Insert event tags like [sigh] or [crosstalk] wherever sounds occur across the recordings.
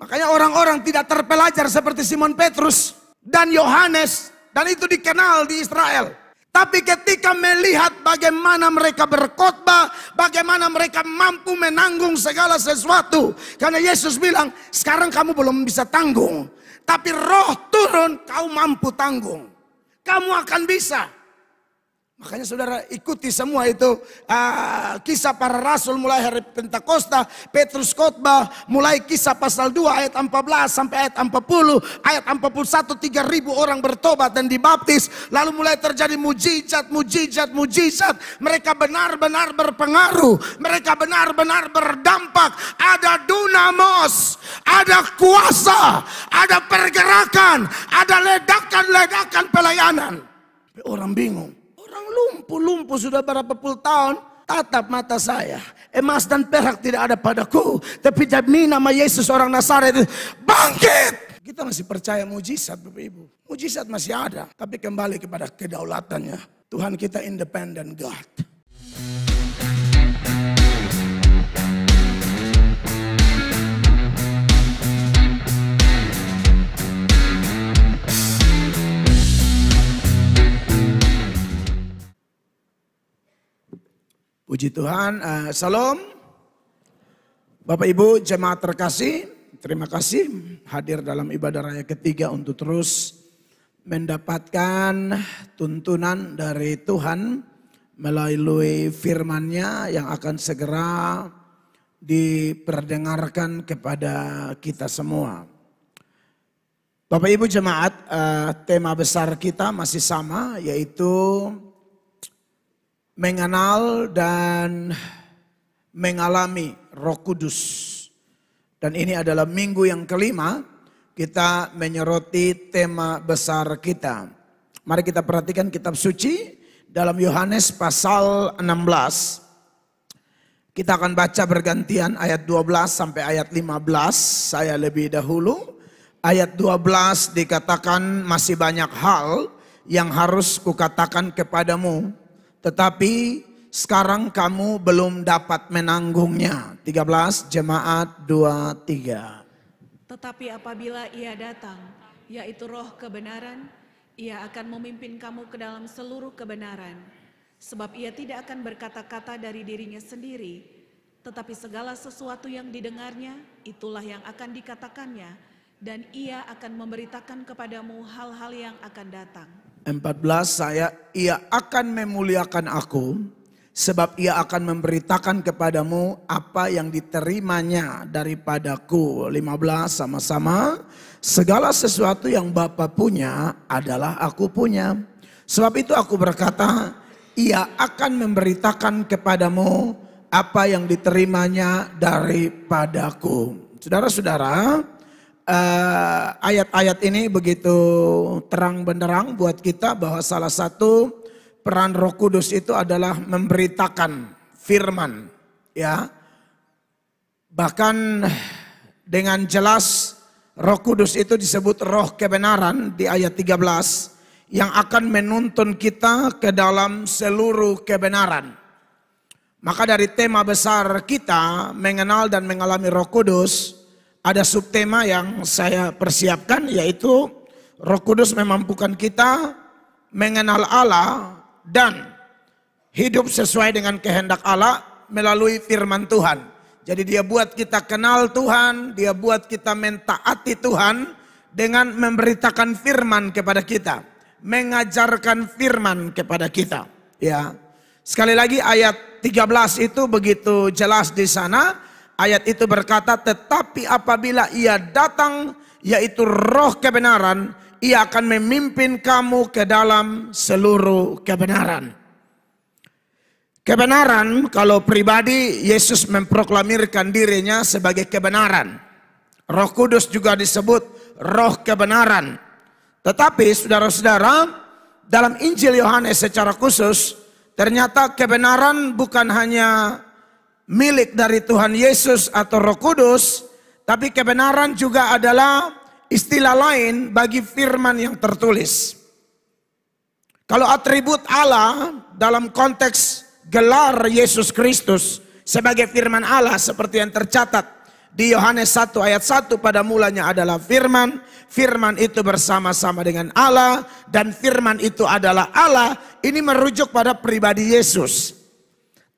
Makanya orang-orang tidak terpelajar seperti Simon Petrus dan Yohanes dan itu dikenal di Israel. Tapi ketika melihat bagaimana mereka berkhotbah, bagaimana mereka mampu menanggung segala sesuatu. Karena Yesus bilang, sekarang kamu belum bisa tanggung. Tapi roh turun, kau mampu tanggung. Kamu akan bisa. Makanya saudara ikuti semua itu uh, kisah para rasul mulai hari Pentakosta, Petrus khotbah, mulai kisah pasal 2 ayat 14 sampai ayat 40, ayat 41 3000 orang bertobat dan dibaptis, lalu mulai terjadi mujizat, mujizat, mujizat. Mereka benar-benar berpengaruh, mereka benar-benar berdampak. Ada dunamos, ada kuasa, ada pergerakan, ada ledakan-ledakan pelayanan. Orang bingung lumpuh-lumpuh sudah berapa puluh tahun, tatap mata saya. Emas dan perak tidak ada padaku. Tapi demi nama Yesus orang Nasaret bangkit. Kita masih percaya mujizat Bapak Ibu. Mujizat masih ada. Tapi kembali kepada kedaulatannya. Tuhan kita independent God. Puji Tuhan, uh, salam. Bapak Ibu jemaat terkasih, terima kasih hadir dalam ibadah raya ketiga untuk terus mendapatkan tuntunan dari Tuhan melalui firman-Nya yang akan segera diperdengarkan kepada kita semua. Bapak Ibu jemaat, uh, tema besar kita masih sama yaitu mengenal dan mengalami Roh Kudus. Dan ini adalah minggu yang kelima kita menyoroti tema besar kita. Mari kita perhatikan kitab suci dalam Yohanes pasal 16. Kita akan baca bergantian ayat 12 sampai ayat 15. Saya lebih dahulu. Ayat 12 dikatakan masih banyak hal yang harus kukatakan kepadamu tetapi sekarang kamu belum dapat menanggungnya. 13 jemaat 23. Tetapi apabila ia datang, yaitu roh kebenaran, ia akan memimpin kamu ke dalam seluruh kebenaran. Sebab ia tidak akan berkata-kata dari dirinya sendiri, tetapi segala sesuatu yang didengarnya, itulah yang akan dikatakannya, dan ia akan memberitakan kepadamu hal-hal yang akan datang. 14 saya ia akan memuliakan aku sebab ia akan memberitakan kepadamu apa yang diterimanya daripadaku. 15 sama-sama. Segala sesuatu yang Bapa punya adalah aku punya. Sebab itu aku berkata, ia akan memberitakan kepadamu apa yang diterimanya daripadaku. Saudara-saudara, Eh, ayat-ayat uh, ini begitu terang benderang buat kita bahwa salah satu peran Roh Kudus itu adalah memberitakan firman, ya. Bahkan dengan jelas Roh Kudus itu disebut roh kebenaran di ayat 13 yang akan menuntun kita ke dalam seluruh kebenaran. Maka dari tema besar kita mengenal dan mengalami Roh Kudus, ada subtema yang saya persiapkan yaitu Roh Kudus memampukan kita mengenal Allah dan hidup sesuai dengan kehendak Allah melalui firman Tuhan. Jadi dia buat kita kenal Tuhan, dia buat kita mentaati Tuhan dengan memberitakan firman kepada kita, mengajarkan firman kepada kita, ya. Sekali lagi ayat 13 itu begitu jelas di sana, Ayat itu berkata, tetapi apabila ia datang, yaitu roh kebenaran, ia akan memimpin kamu ke dalam seluruh kebenaran. Kebenaran, kalau pribadi, Yesus memproklamirkan dirinya sebagai kebenaran. Roh Kudus juga disebut roh kebenaran. Tetapi saudara-saudara, dalam Injil Yohanes secara khusus, ternyata kebenaran bukan hanya milik dari Tuhan Yesus atau Roh Kudus, tapi kebenaran juga adalah istilah lain bagi firman yang tertulis. Kalau atribut Allah dalam konteks gelar Yesus Kristus sebagai firman Allah seperti yang tercatat di Yohanes 1 ayat 1 pada mulanya adalah firman, firman itu bersama-sama dengan Allah dan firman itu adalah Allah, ini merujuk pada pribadi Yesus.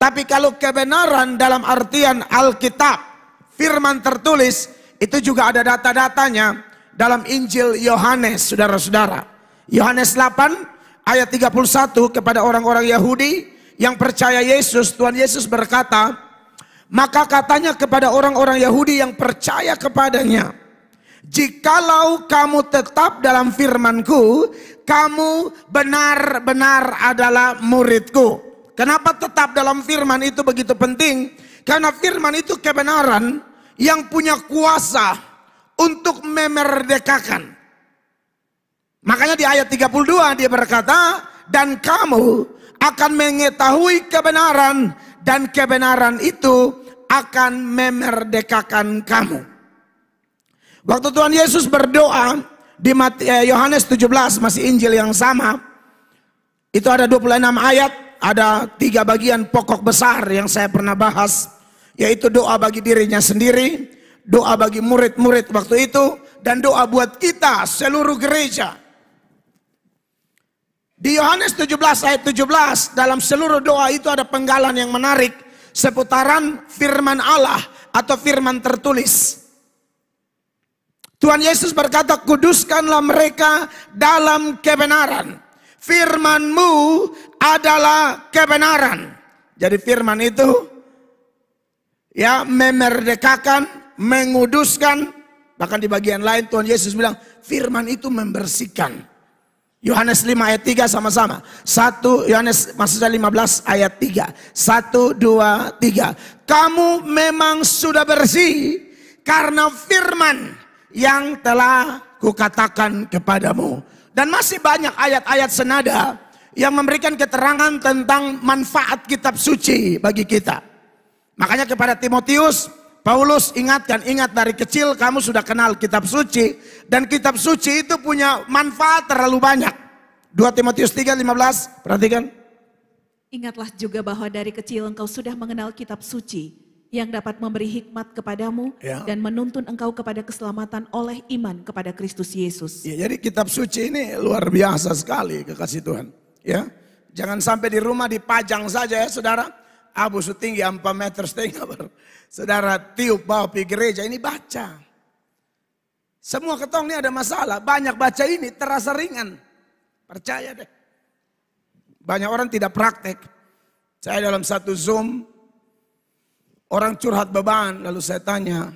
Tapi kalau kebenaran dalam artian Alkitab, firman tertulis, itu juga ada data-datanya dalam Injil Yohanes, saudara-saudara. Yohanes 8 ayat 31 kepada orang-orang Yahudi yang percaya Yesus, Tuhan Yesus berkata, maka katanya kepada orang-orang Yahudi yang percaya kepadanya, Jikalau kamu tetap dalam firmanku, kamu benar-benar adalah muridku. Kenapa tetap dalam firman itu begitu penting? Karena firman itu kebenaran yang punya kuasa untuk memerdekakan. Makanya di ayat 32 dia berkata, dan kamu akan mengetahui kebenaran dan kebenaran itu akan memerdekakan kamu. Waktu Tuhan Yesus berdoa di eh, Yohanes 17 masih Injil yang sama. Itu ada 26 ayat ada tiga bagian pokok besar yang saya pernah bahas, yaitu doa bagi dirinya sendiri, doa bagi murid-murid waktu itu, dan doa buat kita seluruh gereja. Di Yohanes 17 ayat 17 dalam seluruh doa itu ada penggalan yang menarik seputaran firman Allah atau firman tertulis. Tuhan Yesus berkata, "Kuduskanlah mereka dalam kebenaran." firmanmu adalah kebenaran. Jadi firman itu ya memerdekakan, menguduskan, bahkan di bagian lain Tuhan Yesus bilang firman itu membersihkan. Yohanes 5 ayat 3 sama-sama. satu Yohanes maksudnya 15 ayat 3. satu dua tiga Kamu memang sudah bersih karena firman yang telah kukatakan kepadamu. Dan masih banyak ayat-ayat senada yang memberikan keterangan tentang manfaat kitab suci bagi kita. Makanya kepada Timotius, Paulus ingatkan, ingat dari kecil kamu sudah kenal kitab suci dan kitab suci itu punya manfaat terlalu banyak. 2 Timotius 15, perhatikan. Ingatlah juga bahwa dari kecil engkau sudah mengenal kitab suci yang dapat memberi hikmat kepadamu ya. dan menuntun engkau kepada keselamatan oleh iman kepada Kristus Yesus. Ya, jadi kitab suci ini luar biasa sekali kekasih Tuhan. Ya, jangan sampai di rumah dipajang saja ya saudara. Abu setinggi 4 meter setengah. Ber. Saudara tiup bau pi gereja ini baca. Semua ketong ini ada masalah. Banyak baca ini terasa ringan. Percaya deh. Banyak orang tidak praktek. Saya dalam satu Zoom Orang curhat beban, lalu saya tanya,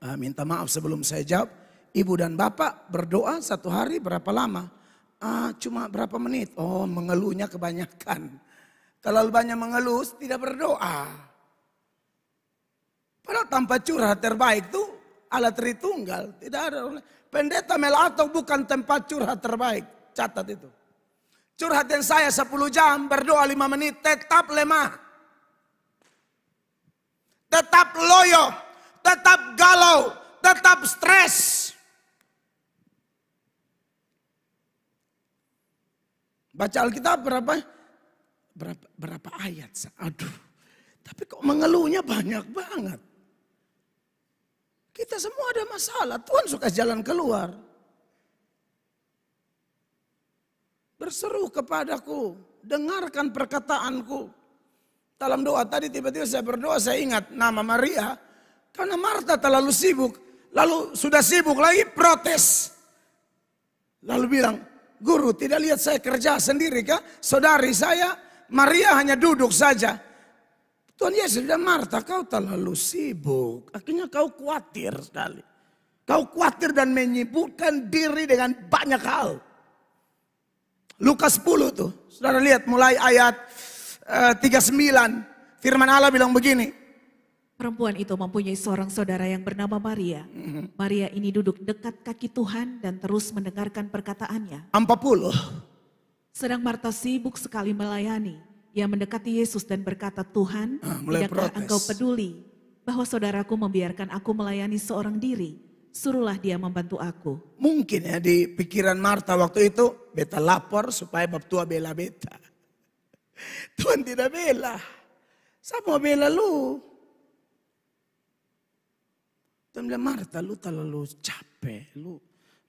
ah, minta maaf sebelum saya jawab, ibu dan bapak berdoa satu hari berapa lama? Ah, cuma berapa menit? Oh, mengeluhnya kebanyakan. Kalau banyak mengeluh, tidak berdoa. Padahal tanpa curhat terbaik tuh alat tritunggal. Tidak ada. Pendeta Melato bukan tempat curhat terbaik. Catat itu. Curhat yang saya 10 jam, berdoa 5 menit, tetap lemah tetap loyo, tetap galau, tetap stres. Baca Alkitab berapa? Berapa, berapa ayat? Aduh, tapi kok mengeluhnya banyak banget. Kita semua ada masalah, Tuhan suka jalan keluar. Berseru kepadaku, dengarkan perkataanku. Dalam doa tadi tiba-tiba saya berdoa, saya ingat nama Maria. Karena Marta terlalu sibuk. Lalu sudah sibuk lagi protes. Lalu bilang, guru tidak lihat saya kerja sendiri kah? Saudari saya, Maria hanya duduk saja. Tuhan Yesus dan Marta kau terlalu sibuk. Akhirnya kau khawatir sekali. Kau khawatir dan menyibukkan diri dengan banyak hal. Lukas 10 tuh. Saudara lihat mulai ayat 39 eh, firman Allah bilang begini. Perempuan itu mempunyai seorang saudara yang bernama Maria. Mhm. Maria ini duduk dekat kaki Tuhan dan terus mendengarkan perkataannya. 40. Sedang Marta sibuk sekali melayani. Ia mendekati Yesus dan berkata, Tuhan, ah, tidakkah protes. engkau peduli bahwa saudaraku membiarkan aku melayani seorang diri? Suruhlah dia membantu aku. Mungkin ya di pikiran Marta waktu itu, beta lapor supaya bab tua bela beta. Tuhan tidak bela. mau bela lu. Tuhan bilang, Marta lu terlalu capek. Lu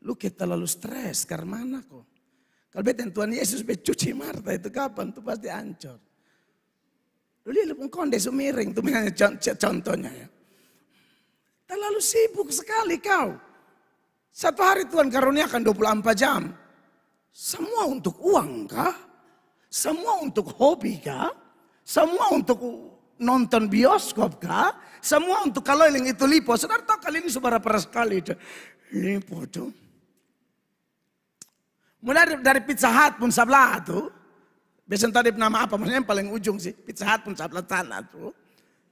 lu kita terlalu stres. Karena mana kok? Kalau betul Tuhan Yesus cuci Marta itu kapan? Itu pasti hancur. Lu lihat konde miring tuh contohnya ya. Terlalu sibuk sekali kau. Satu hari Tuhan karuniakan 24 jam. Semua untuk uang kah? Semua untuk hobi kah? Semua untuk nonton bioskop kah? Semua untuk kalau yang itu lipo. Saudara tahu kali ini saudara pernah sekali. Lipo itu. Mulai dari Pizza Hut pun sebelah tuh. Biasanya tadi nama apa? Maksudnya yang paling ujung sih. Pizza Hut pun sebelah tanah tuh.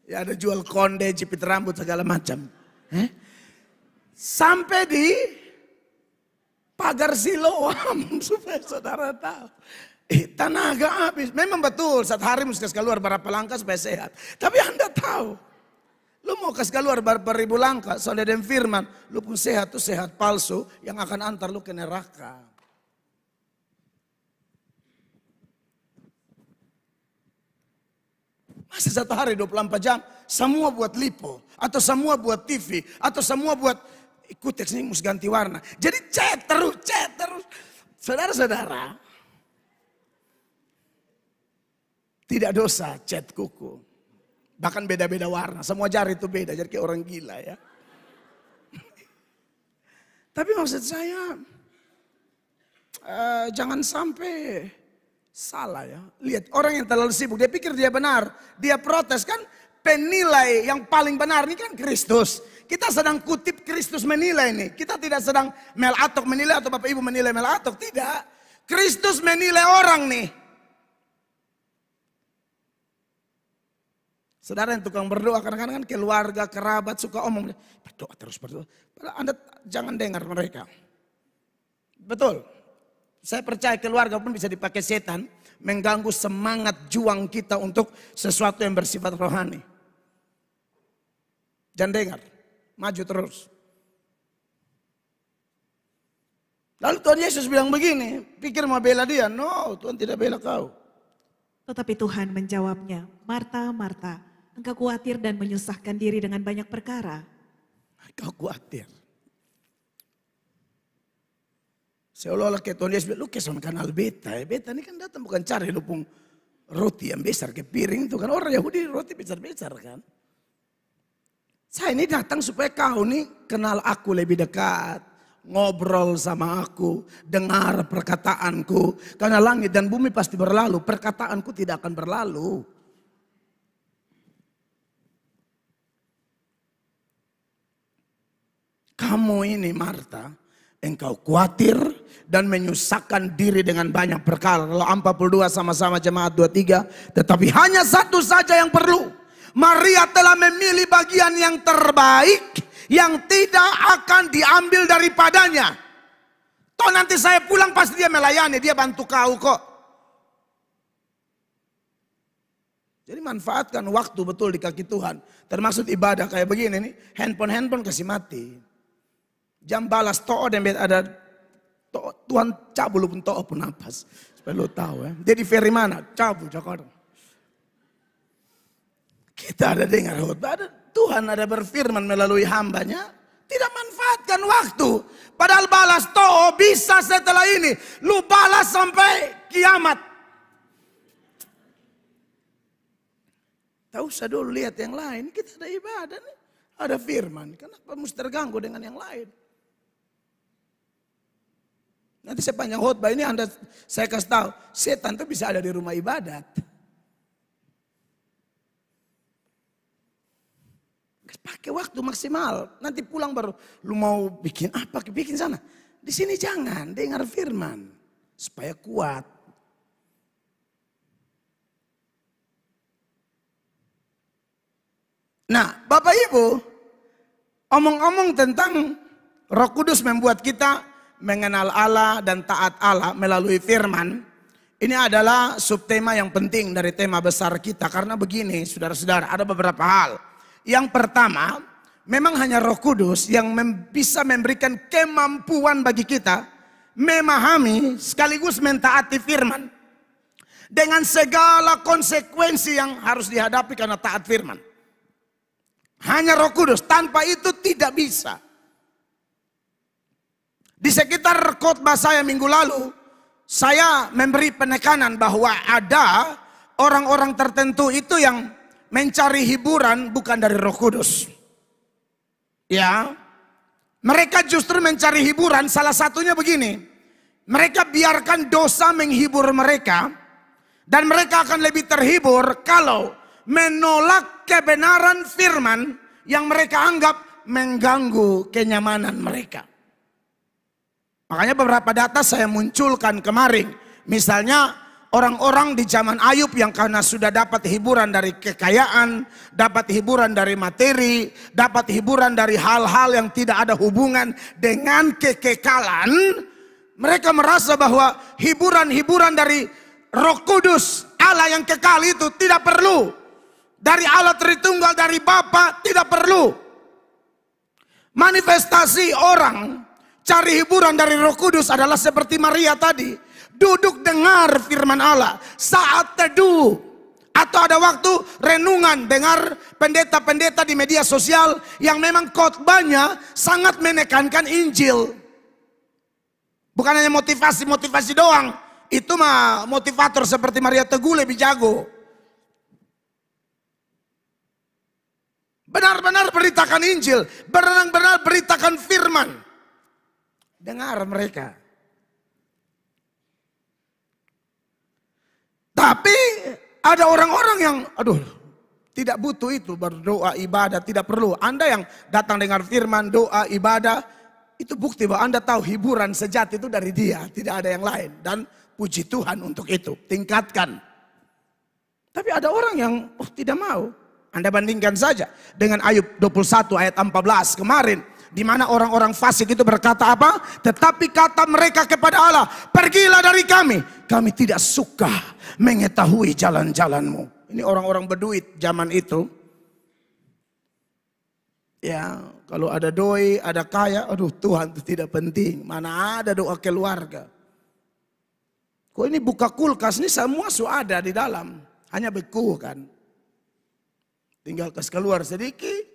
Ya ada jual konde, jepit rambut segala macam. Eh? Sampai di pagar Siloam [laughs] supaya saudara tahu. Eh, tenaga habis. Memang betul, saat hari mesti keluar berapa langkah supaya sehat. Tapi Anda tahu, lu mau kasih keluar berapa ribu langkah, soalnya dan firman, lu pun sehat tuh sehat palsu yang akan antar lu ke neraka. Masa satu hari 24 jam, semua buat lipo, atau semua buat TV, atau semua buat ikut ini mesti ganti warna. Jadi cek terus, cek terus. Saudara-saudara, Tidak dosa cat kuku. Bahkan beda-beda warna. Semua jari itu beda. Jadi kayak orang gila ya. [laughs] Tapi maksud saya, uh, jangan sampai salah ya. Lihat orang yang terlalu sibuk, dia pikir dia benar. Dia protes kan penilai yang paling benar ini kan Kristus. Kita sedang kutip Kristus menilai ini. Kita tidak sedang melatok menilai atau Bapak Ibu menilai melatok. Tidak. Kristus menilai orang nih. Saudara yang tukang berdoa, kadang-kadang kan keluarga, kerabat suka omong, berdoa terus berdoa. Padahal Anda jangan dengar mereka. Betul. Saya percaya keluarga pun bisa dipakai setan mengganggu semangat juang kita untuk sesuatu yang bersifat rohani. Jangan dengar, maju terus. Lalu Tuhan Yesus bilang begini, pikir mau bela dia? No, Tuhan tidak bela kau. Tetapi Tuhan menjawabnya, Marta, Marta, Engkau khawatir dan menyusahkan diri dengan banyak perkara. Engkau khawatir. Seolah-olah kayak Tuhan Yesus lu kesan beta ya. Beta ini kan datang bukan cari lupung roti yang besar ke piring itu kan. Orang Yahudi roti besar-besar kan. Saya ini datang supaya kau nih kenal aku lebih dekat. Ngobrol sama aku, dengar perkataanku. Karena langit dan bumi pasti berlalu, perkataanku tidak akan berlalu. kamu ini Marta, engkau khawatir dan menyusahkan diri dengan banyak perkara. Kalau 42 sama-sama jemaat 23, tetapi hanya satu saja yang perlu. Maria telah memilih bagian yang terbaik yang tidak akan diambil daripadanya. Toh nanti saya pulang pasti dia melayani, dia bantu kau kok. Jadi manfaatkan waktu betul di kaki Tuhan. Termasuk ibadah kayak begini nih, handphone-handphone kasih mati. Jam balas toh dan ada to, Tuhan cabul pun toh pun napas. Supaya lo tahu ya. Dia di ferry mana? Cabul Jakarta. Kita ada dengar ada, Tuhan ada berfirman melalui hambanya, tidak manfaatkan waktu. Padahal balas toh bisa setelah ini. Lu balas sampai kiamat. Tahu usah dulu lihat yang lain. Kita ada ibadah nih. Ada firman. Kenapa mesti terganggu dengan yang lain? Nanti saya panjang khutbah ini Anda saya kasih tahu, setan itu bisa ada di rumah ibadat. Pakai waktu maksimal. Nanti pulang baru lu mau bikin apa? Bikin sana. Di sini jangan, dengar firman supaya kuat. Nah, Bapak Ibu, omong-omong tentang Roh Kudus membuat kita mengenal Allah dan taat Allah melalui firman, ini adalah subtema yang penting dari tema besar kita. Karena begini, saudara-saudara, ada beberapa hal. Yang pertama, memang hanya roh kudus yang mem bisa memberikan kemampuan bagi kita memahami sekaligus mentaati firman. Dengan segala konsekuensi yang harus dihadapi karena taat firman. Hanya roh kudus, tanpa itu tidak bisa. Di sekitar khotbah saya minggu lalu, saya memberi penekanan bahwa ada orang-orang tertentu itu yang mencari hiburan bukan dari Roh Kudus. Ya. Mereka justru mencari hiburan salah satunya begini. Mereka biarkan dosa menghibur mereka dan mereka akan lebih terhibur kalau menolak kebenaran firman yang mereka anggap mengganggu kenyamanan mereka. Makanya beberapa data saya munculkan kemarin. Misalnya orang-orang di zaman Ayub yang karena sudah dapat hiburan dari kekayaan, dapat hiburan dari materi, dapat hiburan dari hal-hal yang tidak ada hubungan dengan kekekalan, mereka merasa bahwa hiburan-hiburan dari Roh Kudus, Allah yang kekal itu tidak perlu. Dari Allah Tritunggal dari Bapa tidak perlu. Manifestasi orang Cari hiburan dari Roh Kudus adalah seperti Maria tadi, duduk dengar firman Allah saat teduh atau ada waktu renungan dengar pendeta-pendeta di media sosial yang memang khotbahnya sangat menekankan Injil. Bukan hanya motivasi-motivasi doang, itu mah motivator seperti Maria Teguh lebih jago. Benar-benar beritakan Injil, benar-benar beritakan firman dengar mereka. Tapi ada orang-orang yang aduh tidak butuh itu berdoa ibadah tidak perlu. Anda yang datang dengan firman doa ibadah itu bukti bahwa Anda tahu hiburan sejati itu dari dia, tidak ada yang lain dan puji Tuhan untuk itu. Tingkatkan. Tapi ada orang yang oh, tidak mau. Anda bandingkan saja dengan Ayub 21 ayat 14 kemarin di mana orang-orang fasik itu berkata apa? Tetapi kata mereka kepada Allah, pergilah dari kami. Kami tidak suka mengetahui jalan-jalanmu. Ini orang-orang berduit zaman itu. Ya, kalau ada doi, ada kaya, aduh Tuhan itu tidak penting. Mana ada doa keluarga. Kok ini buka kulkas, ini semua sudah ada di dalam. Hanya beku kan. Tinggal kas keluar sedikit,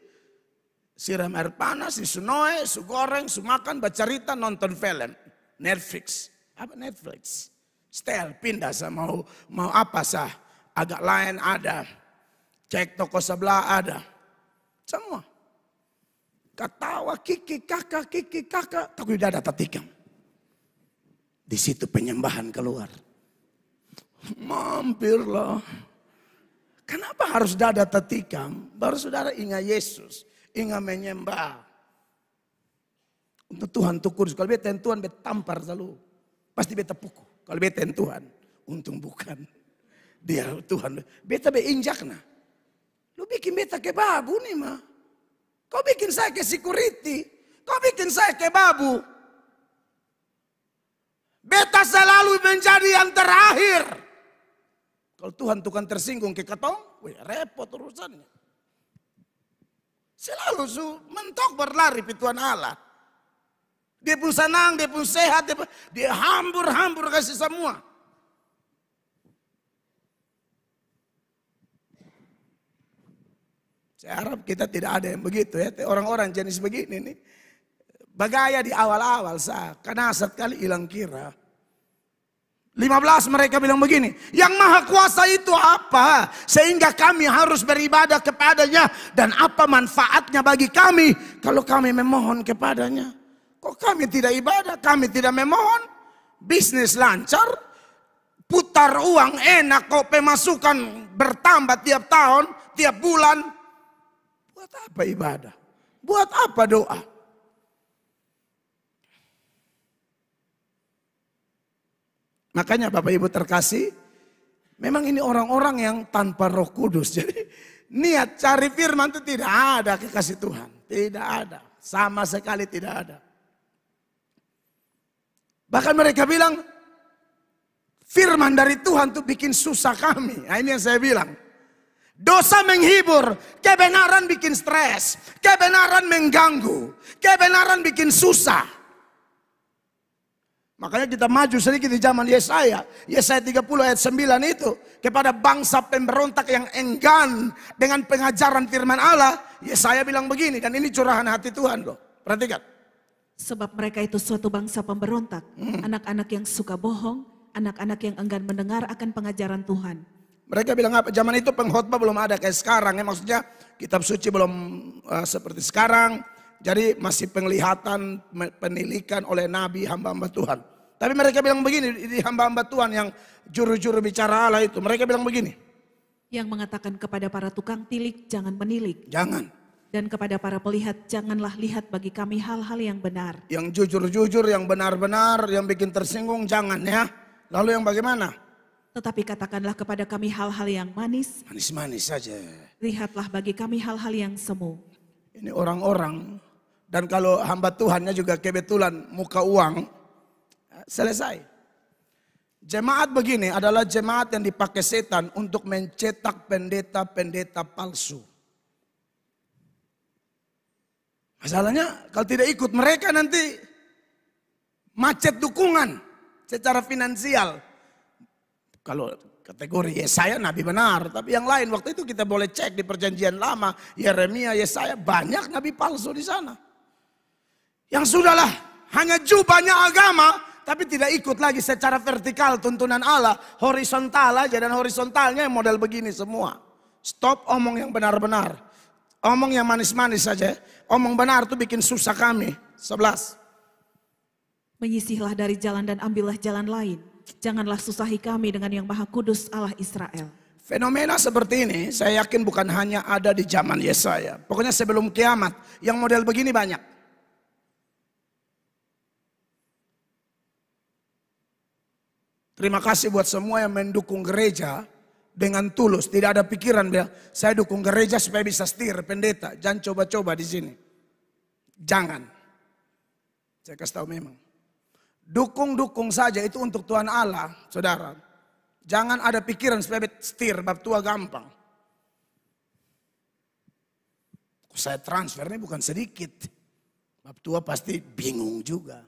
Siram air panas, disunoe, su goreng, su makan, baca cerita, nonton film. Netflix. Apa Netflix? Stel, pindah sah mau, mau apa sah. Agak lain ada. Cek toko sebelah ada. Semua. Ketawa, kiki, kakak, kiki, kakak. Takut dada tertikam. Di situ penyembahan keluar. Mampirlah. Kenapa harus dada tertikam? Baru saudara ingat Yesus inga menyemba. Untuk Tuhan tukur. Kalau beten Tuhan bet tampar selalu. Pasti beta pukul. Kalau beten Tuhan. Untung bukan. Dia Tuhan. Beta be injak nah. Lu bikin beta ke babu nih mah. Kau bikin saya ke security. Kau bikin saya ke babu. Beta selalu menjadi yang terakhir. Kalau Tuhan tukang tersinggung ke ketong, weh, repot urusannya. Selalu su mentok berlari pituan Allah. Dia pun senang, dia pun sehat, dia, dia hambur-hambur kasih semua. Saya harap kita tidak ada yang begitu ya. Orang-orang jenis begini nih. Bagaya di awal-awal sah. Karena asal kali hilang kira. 15 mereka bilang begini, yang maha kuasa itu apa? Sehingga kami harus beribadah kepadanya dan apa manfaatnya bagi kami kalau kami memohon kepadanya? Kok kami tidak ibadah, kami tidak memohon? Bisnis lancar, putar uang enak, kok pemasukan bertambah tiap tahun, tiap bulan. Buat apa ibadah? Buat apa doa? Makanya Bapak Ibu terkasih, memang ini orang-orang yang tanpa roh kudus. [laughs] Jadi niat cari firman itu tidak ada kekasih Tuhan. Tidak ada. Sama sekali tidak ada. Bahkan mereka bilang, firman dari Tuhan itu bikin susah kami. Nah, ini yang saya bilang. Dosa menghibur, kebenaran bikin stres, kebenaran mengganggu, kebenaran bikin susah. Makanya kita maju sedikit di zaman Yesaya. Yesaya 30 ayat 9 itu. Kepada bangsa pemberontak yang enggan dengan pengajaran firman Allah. Yesaya bilang begini. Dan ini curahan hati Tuhan loh. Perhatikan. Sebab mereka itu suatu bangsa pemberontak. Hmm. Anak-anak hmm. yang suka bohong. Anak-anak yang enggan mendengar akan pengajaran Tuhan. Mereka bilang apa? Zaman itu pengkhotbah belum ada kayak sekarang. Ya, maksudnya kitab suci belum uh, seperti sekarang. Jadi masih penglihatan, penilikan oleh nabi hamba-hamba Tuhan. Tapi mereka bilang begini di hamba-hamba Tuhan yang juru-juru bicara Allah itu. Mereka bilang begini. Yang mengatakan kepada para tukang tilik jangan menilik. Jangan. Dan kepada para pelihat janganlah lihat bagi kami hal-hal yang benar. Yang jujur-jujur, yang benar-benar, yang bikin tersinggung jangan ya. Lalu yang bagaimana? Tetapi katakanlah kepada kami hal-hal yang manis. Manis-manis saja. Lihatlah bagi kami hal-hal yang semu. Ini orang-orang dan kalau hamba Tuhannya juga kebetulan muka uang, Selesai. Jemaat begini adalah jemaat yang dipakai setan untuk mencetak pendeta-pendeta palsu. Masalahnya kalau tidak ikut mereka nanti macet dukungan secara finansial. Kalau kategori Yesaya nabi benar, tapi yang lain waktu itu kita boleh cek di perjanjian lama Yeremia, Yesaya banyak nabi palsu di sana. Yang sudahlah hanya jubahnya agama tapi tidak ikut lagi secara vertikal tuntunan Allah, horizontal aja dan horizontalnya model begini semua. Stop omong yang benar-benar. Omong yang manis-manis saja. Omong benar tuh bikin susah kami. Sebelas. Menyisihlah dari jalan dan ambillah jalan lain. Janganlah susahi kami dengan yang maha kudus Allah Israel. Fenomena seperti ini saya yakin bukan hanya ada di zaman Yesaya. Pokoknya sebelum kiamat yang model begini banyak. Terima kasih buat semua yang mendukung gereja dengan tulus. Tidak ada pikiran bilang, saya dukung gereja supaya bisa setir pendeta. Jangan coba-coba di sini. Jangan. Saya kasih tahu memang. Dukung-dukung saja itu untuk Tuhan Allah, saudara. Jangan ada pikiran supaya setir, bab tua gampang. Saya transfer ini bukan sedikit. Bab tua pasti bingung juga.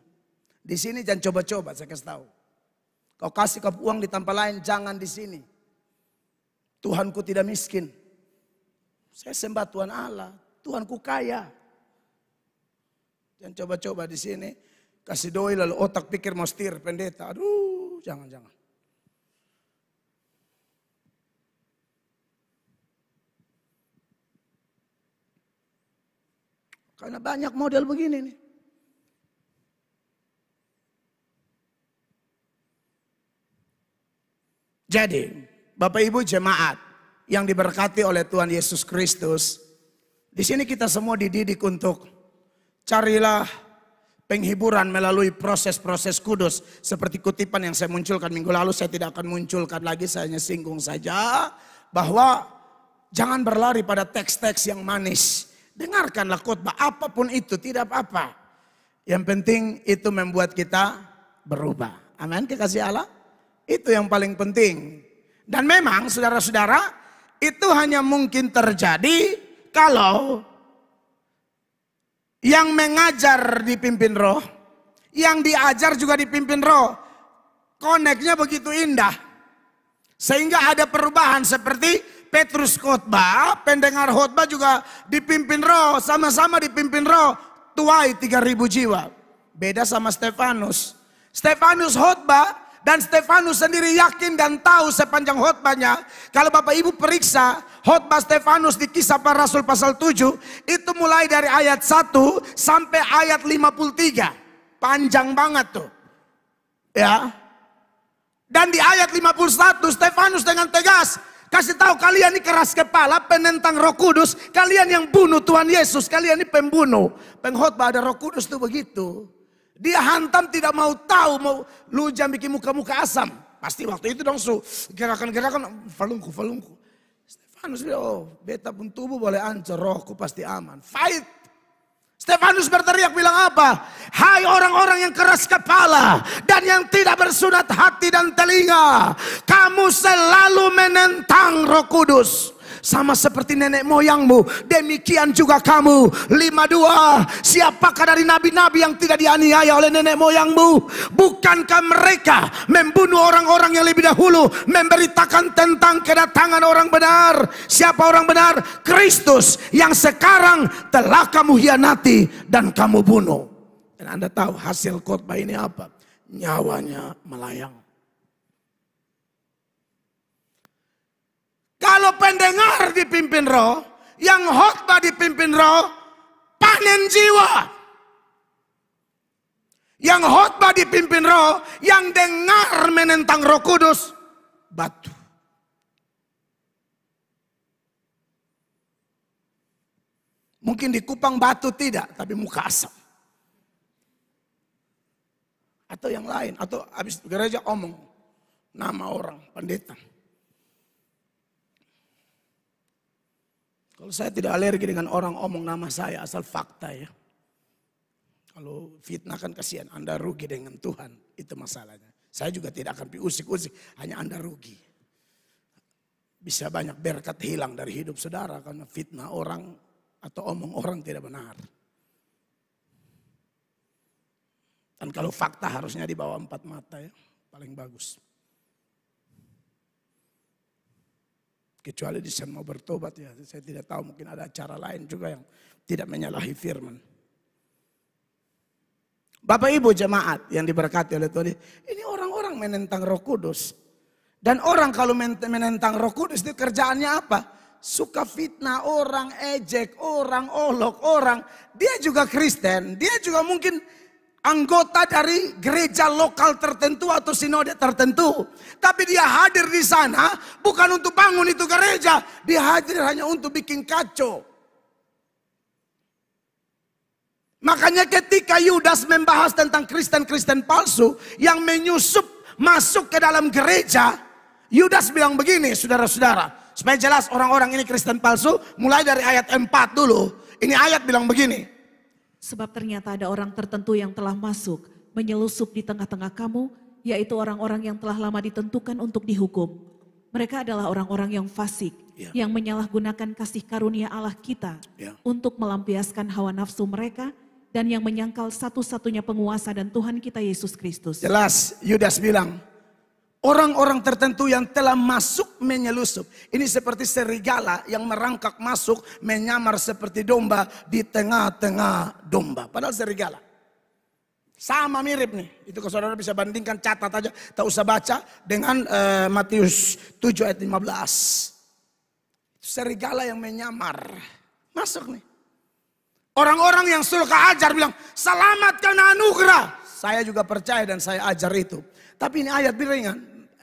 Di sini jangan coba-coba, saya kasih tahu. Kau kasih kau uang di tempat lain, jangan di sini. Tuhanku tidak miskin. Saya sembah Tuhan Allah, Tuhanku kaya. Jangan coba-coba di sini, kasih doi lalu otak pikir mau setir pendeta. Aduh, jangan-jangan. Karena banyak model begini nih. Jadi, Bapak Ibu jemaat yang diberkati oleh Tuhan Yesus Kristus, di sini kita semua dididik untuk carilah penghiburan melalui proses-proses kudus. Seperti kutipan yang saya munculkan minggu lalu, saya tidak akan munculkan lagi, saya hanya singgung saja. Bahwa jangan berlari pada teks-teks yang manis. Dengarkanlah khotbah apapun itu, tidak apa-apa. Yang penting itu membuat kita berubah. Amin kekasih Allah. Itu yang paling penting. Dan memang saudara-saudara itu hanya mungkin terjadi kalau yang mengajar dipimpin roh, yang diajar juga dipimpin roh. Koneknya begitu indah. Sehingga ada perubahan seperti Petrus khotbah, pendengar khotbah juga dipimpin roh, sama-sama dipimpin roh, tuai 3000 jiwa. Beda sama Stefanus. Stefanus khotbah dan Stefanus sendiri yakin dan tahu sepanjang khotbahnya. Kalau Bapak Ibu periksa khotbah Stefanus di kisah para rasul pasal 7. Itu mulai dari ayat 1 sampai ayat 53. Panjang banget tuh. Ya. Dan di ayat 51 Stefanus dengan tegas. Kasih tahu kalian ini keras kepala, penentang roh kudus. Kalian yang bunuh Tuhan Yesus. Kalian ini pembunuh. Pengkhotbah ada roh kudus tuh begitu. Dia hantam tidak mau tahu mau lu jangan bikin muka-muka asam. Pasti waktu itu dong su gerakan-gerakan falungku falungku. Stefanus bilang oh beta pun tubuh boleh ancur rohku pasti aman. Fight. Stefanus berteriak bilang apa? Hai orang-orang yang keras kepala dan yang tidak bersunat hati dan telinga. Kamu selalu menentang roh kudus sama seperti nenek moyangmu. Demikian juga kamu. Lima dua, siapakah dari nabi-nabi yang tidak dianiaya oleh nenek moyangmu? Bukankah mereka membunuh orang-orang yang lebih dahulu, memberitakan tentang kedatangan orang benar? Siapa orang benar? Kristus yang sekarang telah kamu hianati dan kamu bunuh. Dan Anda tahu hasil khotbah ini apa? Nyawanya melayang. Kalau pendengar dipimpin roh, yang khotbah dipimpin roh, panen jiwa. Yang khotbah dipimpin roh, yang dengar menentang roh kudus, batu. Mungkin di Kupang batu tidak, tapi muka asap. Atau yang lain, atau habis gereja omong nama orang, pendeta. Kalau saya tidak alergi dengan orang omong nama saya asal fakta ya. Kalau fitnah kan kasihan, Anda rugi dengan Tuhan. Itu masalahnya. Saya juga tidak akan piusik usik hanya Anda rugi. Bisa banyak berkat hilang dari hidup saudara karena fitnah orang atau omong orang tidak benar. Dan kalau fakta harusnya di bawah empat mata ya, paling bagus. Kecuali di mau bertobat ya. Saya tidak tahu mungkin ada cara lain juga yang tidak menyalahi firman. Bapak ibu jemaat yang diberkati oleh Tuhan. Ini orang-orang menentang roh kudus. Dan orang kalau menentang roh kudus itu kerjaannya apa? Suka fitnah orang, ejek orang, olok orang. Dia juga Kristen. Dia juga mungkin anggota dari gereja lokal tertentu atau sinode tertentu. Tapi dia hadir di sana bukan untuk bangun itu gereja. Dia hadir hanya untuk bikin kacau. Makanya ketika Yudas membahas tentang Kristen-Kristen palsu yang menyusup masuk ke dalam gereja, Yudas bilang begini, saudara-saudara, supaya jelas orang-orang ini Kristen palsu, mulai dari ayat 4 dulu. Ini ayat bilang begini, Sebab ternyata ada orang tertentu yang telah masuk, menyelusup di tengah-tengah kamu, yaitu orang-orang yang telah lama ditentukan untuk dihukum. Mereka adalah orang-orang yang fasik, yeah. yang menyalahgunakan kasih karunia Allah kita yeah. untuk melampiaskan hawa nafsu mereka dan yang menyangkal satu-satunya penguasa dan Tuhan kita Yesus Kristus. Jelas, Yudas bilang, Orang-orang tertentu yang telah masuk menyelusup. Ini seperti serigala yang merangkak masuk menyamar seperti domba di tengah-tengah domba. Padahal serigala. Sama mirip nih. Itu kalau saudara bisa bandingkan catat aja. Tak usah baca dengan uh, Matius 7 ayat 15. Serigala yang menyamar. Masuk nih. Orang-orang yang suka ajar bilang, selamatkan anugerah. Saya juga percaya dan saya ajar itu. Tapi ini ayat bilang,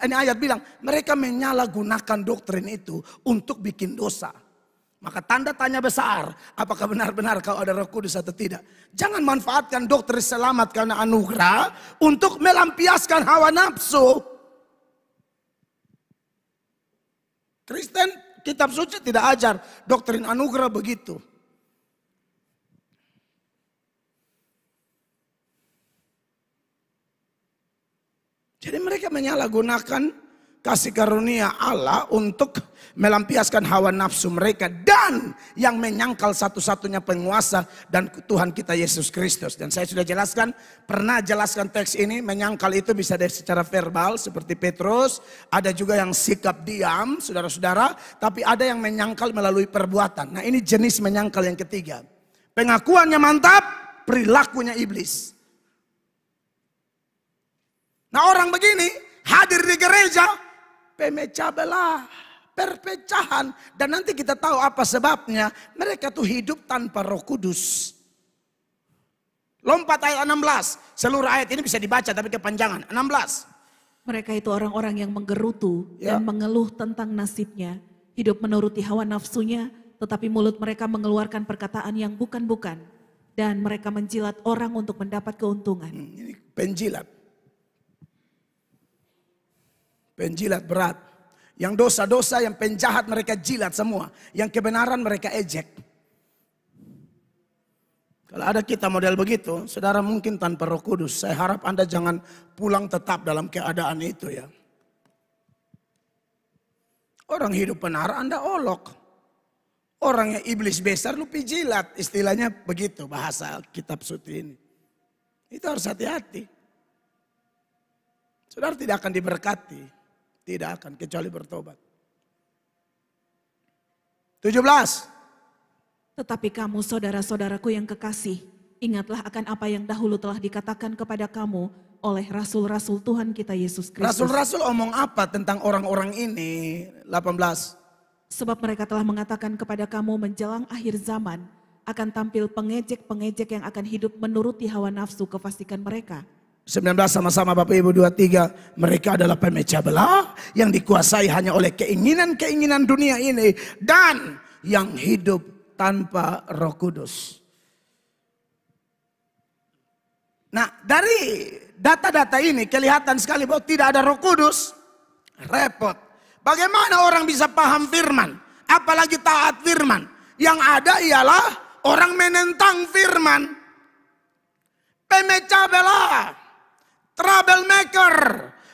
ini ayat bilang mereka menyalahgunakan doktrin itu untuk bikin dosa. Maka tanda tanya besar, apakah benar-benar kau ada roh kudus atau tidak. Jangan manfaatkan doktrin selamat karena anugerah untuk melampiaskan hawa nafsu. Kristen, kitab suci tidak ajar doktrin anugerah begitu. Jadi mereka menyalahgunakan kasih karunia Allah untuk melampiaskan hawa nafsu mereka dan yang menyangkal satu-satunya penguasa dan Tuhan kita Yesus Kristus. Dan saya sudah jelaskan, pernah jelaskan teks ini, menyangkal itu bisa dari secara verbal seperti Petrus, ada juga yang sikap diam, saudara-saudara, tapi ada yang menyangkal melalui perbuatan. Nah ini jenis menyangkal yang ketiga. Pengakuannya mantap, perilakunya iblis. Nah orang begini hadir di gereja pemecah belah, perpecahan dan nanti kita tahu apa sebabnya. Mereka tuh hidup tanpa Roh Kudus. Lompat ayat 16. Seluruh ayat ini bisa dibaca tapi kepanjangan. 16. Mereka itu orang-orang yang menggerutu ya. dan mengeluh tentang nasibnya. Hidup menuruti hawa nafsunya, tetapi mulut mereka mengeluarkan perkataan yang bukan-bukan. Dan mereka menjilat orang untuk mendapat keuntungan. Hmm, ini penjilat penjilat berat. Yang dosa-dosa, yang penjahat mereka jilat semua. Yang kebenaran mereka ejek. Kalau ada kita model begitu, saudara mungkin tanpa roh kudus. Saya harap Anda jangan pulang tetap dalam keadaan itu ya. Orang hidup benar Anda olok. Orang yang iblis besar lu pijilat. Istilahnya begitu bahasa kitab suci ini. Itu harus hati-hati. Saudara tidak akan diberkati. Tidak akan kecuali bertobat. 17. Tetapi kamu saudara-saudaraku yang kekasih, ingatlah akan apa yang dahulu telah dikatakan kepada kamu oleh rasul-rasul Tuhan kita Yesus Kristus. Rasul-rasul omong apa tentang orang-orang ini? 18. Sebab mereka telah mengatakan kepada kamu menjelang akhir zaman akan tampil pengejek-pengejek yang akan hidup menuruti hawa nafsu kefasikan mereka 19 sama-sama Bapak Ibu 23. Mereka adalah pemecah belah yang dikuasai hanya oleh keinginan-keinginan dunia ini. Dan yang hidup tanpa roh kudus. Nah dari data-data ini kelihatan sekali bahwa tidak ada roh kudus. Repot. Bagaimana orang bisa paham firman? Apalagi taat firman. Yang ada ialah orang menentang firman. Pemecah belah troublemaker,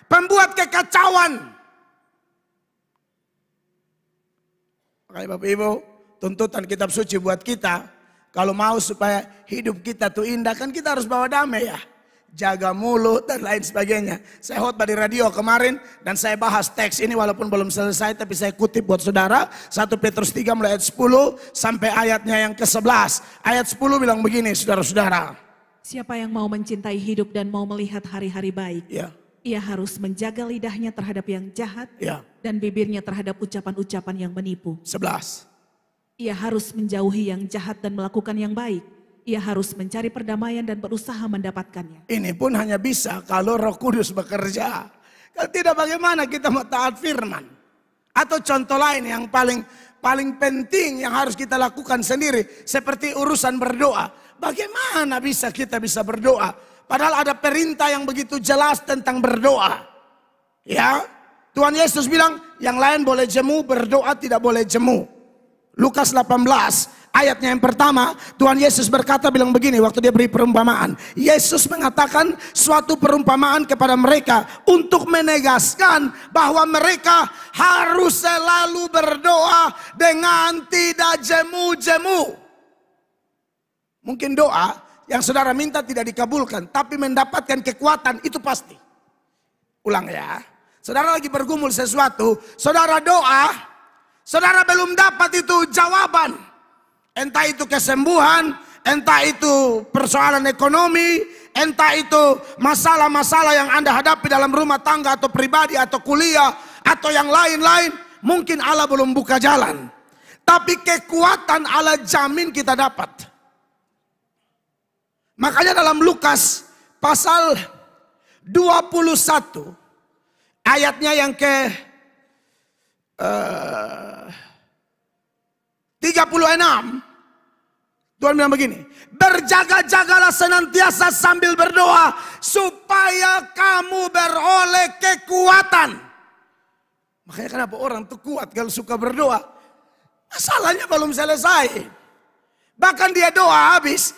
pembuat kekacauan. Makanya Bapak Ibu, tuntutan kitab suci buat kita, kalau mau supaya hidup kita tuh indah, kan kita harus bawa damai ya. Jaga mulut dan lain sebagainya. Saya hot di radio kemarin dan saya bahas teks ini walaupun belum selesai tapi saya kutip buat saudara. 1 Petrus 3 mulai ayat 10 sampai ayatnya yang ke-11. Ayat 10 bilang begini saudara-saudara. Siapa yang mau mencintai hidup dan mau melihat hari-hari baik, ya. ia harus menjaga lidahnya terhadap yang jahat ya. dan bibirnya terhadap ucapan-ucapan yang menipu. Sebelas. Ia harus menjauhi yang jahat dan melakukan yang baik. Ia harus mencari perdamaian dan berusaha mendapatkannya. Ini pun hanya bisa kalau Roh Kudus bekerja. Kalau tidak bagaimana kita mau taat firman? Atau contoh lain yang paling paling penting yang harus kita lakukan sendiri seperti urusan berdoa. Bagaimana bisa kita bisa berdoa? Padahal ada perintah yang begitu jelas tentang berdoa. Ya, Tuhan Yesus bilang, yang lain boleh jemu, berdoa tidak boleh jemu. Lukas 18 ayatnya yang pertama, Tuhan Yesus berkata bilang begini waktu dia beri perumpamaan. Yesus mengatakan suatu perumpamaan kepada mereka untuk menegaskan bahwa mereka harus selalu berdoa dengan tidak jemu-jemu. Mungkin doa yang saudara minta tidak dikabulkan, tapi mendapatkan kekuatan itu pasti. Ulang ya. Saudara lagi bergumul sesuatu, saudara doa, saudara belum dapat itu jawaban. Entah itu kesembuhan, entah itu persoalan ekonomi, entah itu masalah-masalah yang Anda hadapi dalam rumah tangga atau pribadi atau kuliah atau yang lain-lain, mungkin Allah belum buka jalan. Tapi kekuatan Allah jamin kita dapat. Makanya dalam Lukas pasal 21 ayatnya yang ke eh, uh, 36 Tuhan bilang begini, berjaga-jagalah senantiasa sambil berdoa supaya kamu beroleh kekuatan. Makanya kenapa orang tuh kuat kalau suka berdoa? Masalahnya belum selesai. Bahkan dia doa habis,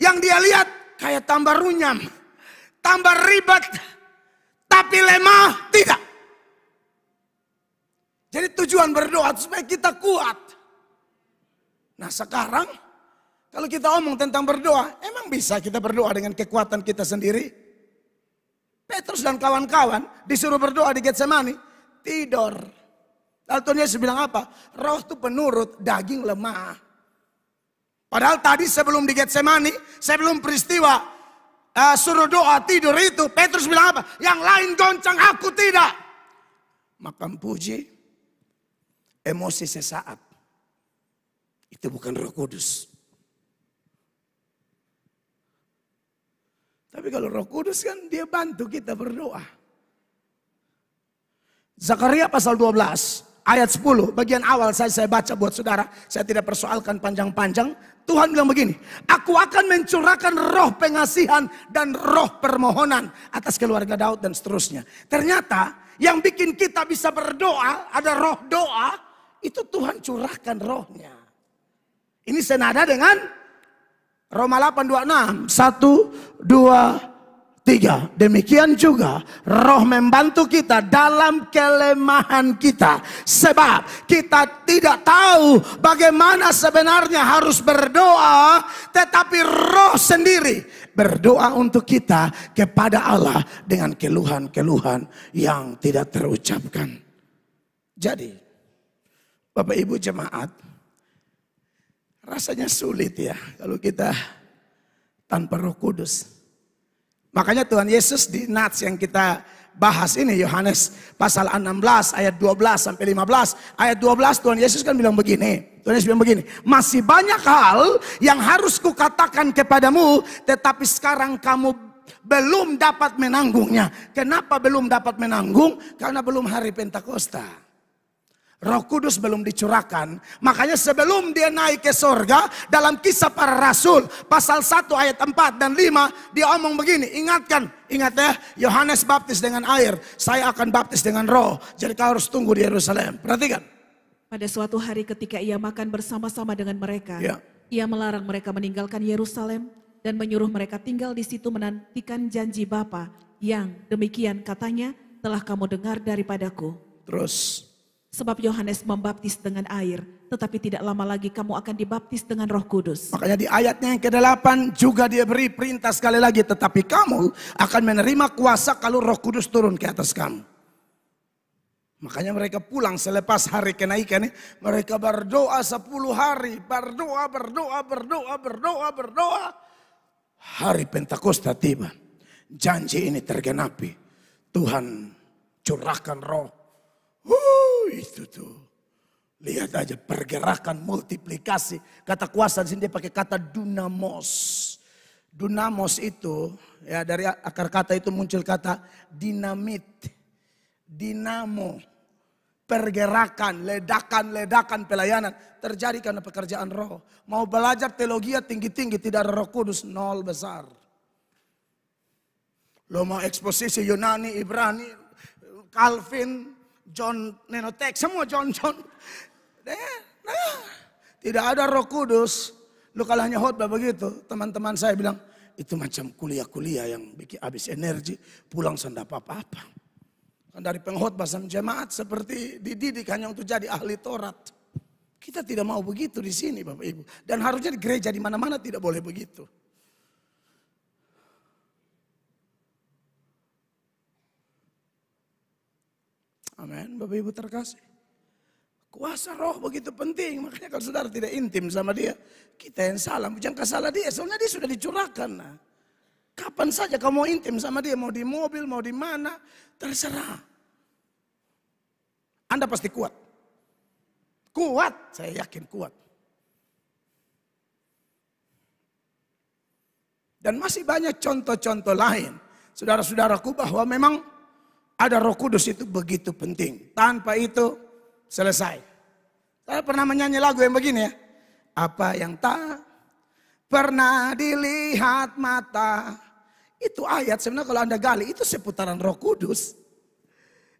yang dia lihat kayak tambah runyam, tambah ribet, tapi lemah tidak. Jadi tujuan berdoa supaya kita kuat. Nah sekarang kalau kita omong tentang berdoa, emang bisa kita berdoa dengan kekuatan kita sendiri? Petrus dan kawan-kawan disuruh berdoa di Getsemani, tidur. Lalu Tuhan Yesus bilang apa? Roh itu penurut, daging lemah. Padahal tadi sebelum di Getsemani, sebelum peristiwa uh, suruh doa tidur itu, Petrus bilang apa? Yang lain goncang aku tidak. Maka puji, emosi sesaat. Itu bukan roh kudus. Tapi kalau roh kudus kan dia bantu kita berdoa. Zakaria pasal 12 ayat 10, bagian awal saya, saya baca buat saudara. Saya tidak persoalkan panjang-panjang. Tuhan bilang begini, aku akan mencurahkan roh pengasihan dan roh permohonan atas keluarga Daud dan seterusnya. Ternyata yang bikin kita bisa berdoa, ada roh doa, itu Tuhan curahkan rohnya. Ini senada dengan Roma 8, 26. 1, 2, Tiga, demikian juga roh membantu kita dalam kelemahan kita. Sebab kita tidak tahu bagaimana sebenarnya harus berdoa. Tetapi roh sendiri berdoa untuk kita kepada Allah dengan keluhan-keluhan yang tidak terucapkan. Jadi, Bapak Ibu jemaat, rasanya sulit ya kalau kita tanpa roh kudus Makanya Tuhan Yesus di Nats yang kita bahas ini Yohanes pasal 16 ayat 12 sampai 15. Ayat 12 Tuhan Yesus kan bilang begini. Tuhan Yesus bilang begini, masih banyak hal yang harus kukatakan kepadamu, tetapi sekarang kamu belum dapat menanggungnya. Kenapa belum dapat menanggung? Karena belum hari Pentakosta. Roh Kudus belum dicurahkan, makanya sebelum dia naik ke sorga, dalam kisah para rasul, pasal 1 ayat 4 dan 5, dia omong begini, ingatkan, ingat ya, Yohanes baptis dengan air, saya akan baptis dengan roh, jadi kau harus tunggu di Yerusalem, perhatikan. Pada suatu hari ketika ia makan bersama-sama dengan mereka, ya. ia melarang mereka meninggalkan Yerusalem dan menyuruh mereka tinggal di situ menantikan janji Bapa yang demikian katanya telah kamu dengar daripadaku. Terus Sebab Yohanes membaptis dengan air, tetapi tidak lama lagi kamu akan dibaptis dengan Roh Kudus. Makanya di ayatnya yang ke-8 juga dia beri perintah sekali lagi, tetapi kamu akan menerima kuasa kalau Roh Kudus turun ke atas kamu. Makanya mereka pulang selepas hari kenaikan mereka berdoa 10 hari, berdoa, berdoa, berdoa, berdoa, berdoa. Hari Pentakosta tiba. Janji ini tergenapi. Tuhan curahkan roh Huh, itu tuh. Lihat aja pergerakan multiplikasi. Kata kuasa di sini dia pakai kata dunamos. Dunamos itu ya dari akar kata itu muncul kata dinamit. Dinamo. Pergerakan, ledakan, ledakan pelayanan terjadi karena pekerjaan roh. Mau belajar teologi tinggi-tinggi tidak ada roh kudus nol besar. Lo mau eksposisi Yunani, Ibrani, Calvin, John Nenotek, semua John John. Nah, nah, tidak ada Roh Kudus. Lu hanya khotbah begitu, teman-teman saya bilang, itu macam kuliah-kuliah yang bikin habis energi, pulang sanda apa-apa. Kan dari pengkhotbah sama jemaat seperti dididik hanya untuk jadi ahli Taurat. Kita tidak mau begitu di sini Bapak Ibu. Dan harusnya di gereja di mana-mana tidak boleh begitu. Amin. Bapak Ibu terkasih. Kuasa roh begitu penting. Makanya kalau saudara tidak intim sama dia. Kita yang salah. Jangan kesalah dia. Soalnya dia sudah dicurahkan. Nah. Kapan saja kamu mau intim sama dia. Mau di mobil, mau di mana. Terserah. Anda pasti kuat. Kuat. Saya yakin kuat. Dan masih banyak contoh-contoh lain. Saudara-saudaraku bahwa memang ada roh kudus itu begitu penting. Tanpa itu selesai. Saya pernah menyanyi lagu yang begini ya. Apa yang tak pernah dilihat mata. Itu ayat sebenarnya kalau Anda gali itu seputaran roh kudus.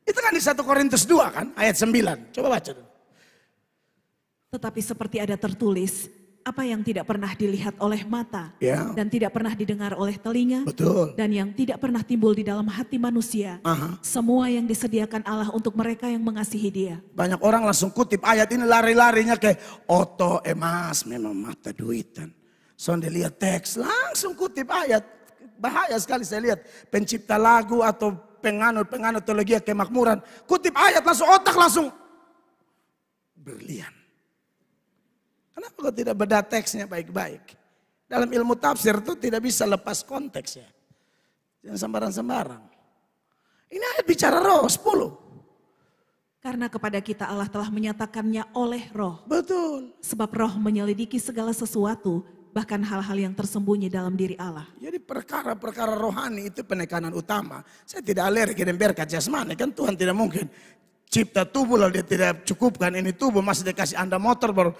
Itu kan di 1 Korintus 2 kan ayat 9. Coba baca dulu. Tetapi seperti ada tertulis, apa yang tidak pernah dilihat oleh mata yeah. dan tidak pernah didengar oleh telinga Betul. dan yang tidak pernah timbul di dalam hati manusia Aha. semua yang disediakan Allah untuk mereka yang mengasihi dia banyak orang langsung kutip ayat ini lari-larinya ke oto emas eh, memang mata duitan soalnya lihat teks langsung kutip ayat bahaya sekali saya lihat pencipta lagu atau penganut-penganut teologi kemakmuran kutip ayat langsung otak langsung berlian Kenapa kau tidak beda teksnya baik-baik? Dalam ilmu tafsir itu tidak bisa lepas konteksnya. Jangan sembarang-sembarang. Ini ayat bicara roh, 10. Karena kepada kita Allah telah menyatakannya oleh roh. Betul. Sebab roh menyelidiki segala sesuatu, bahkan hal-hal yang tersembunyi dalam diri Allah. Jadi perkara-perkara rohani itu penekanan utama. Saya tidak alergi dan berkat jasmani, kan Tuhan tidak mungkin cipta tubuh lalu dia tidak cukupkan ini tubuh masih dikasih anda motor baru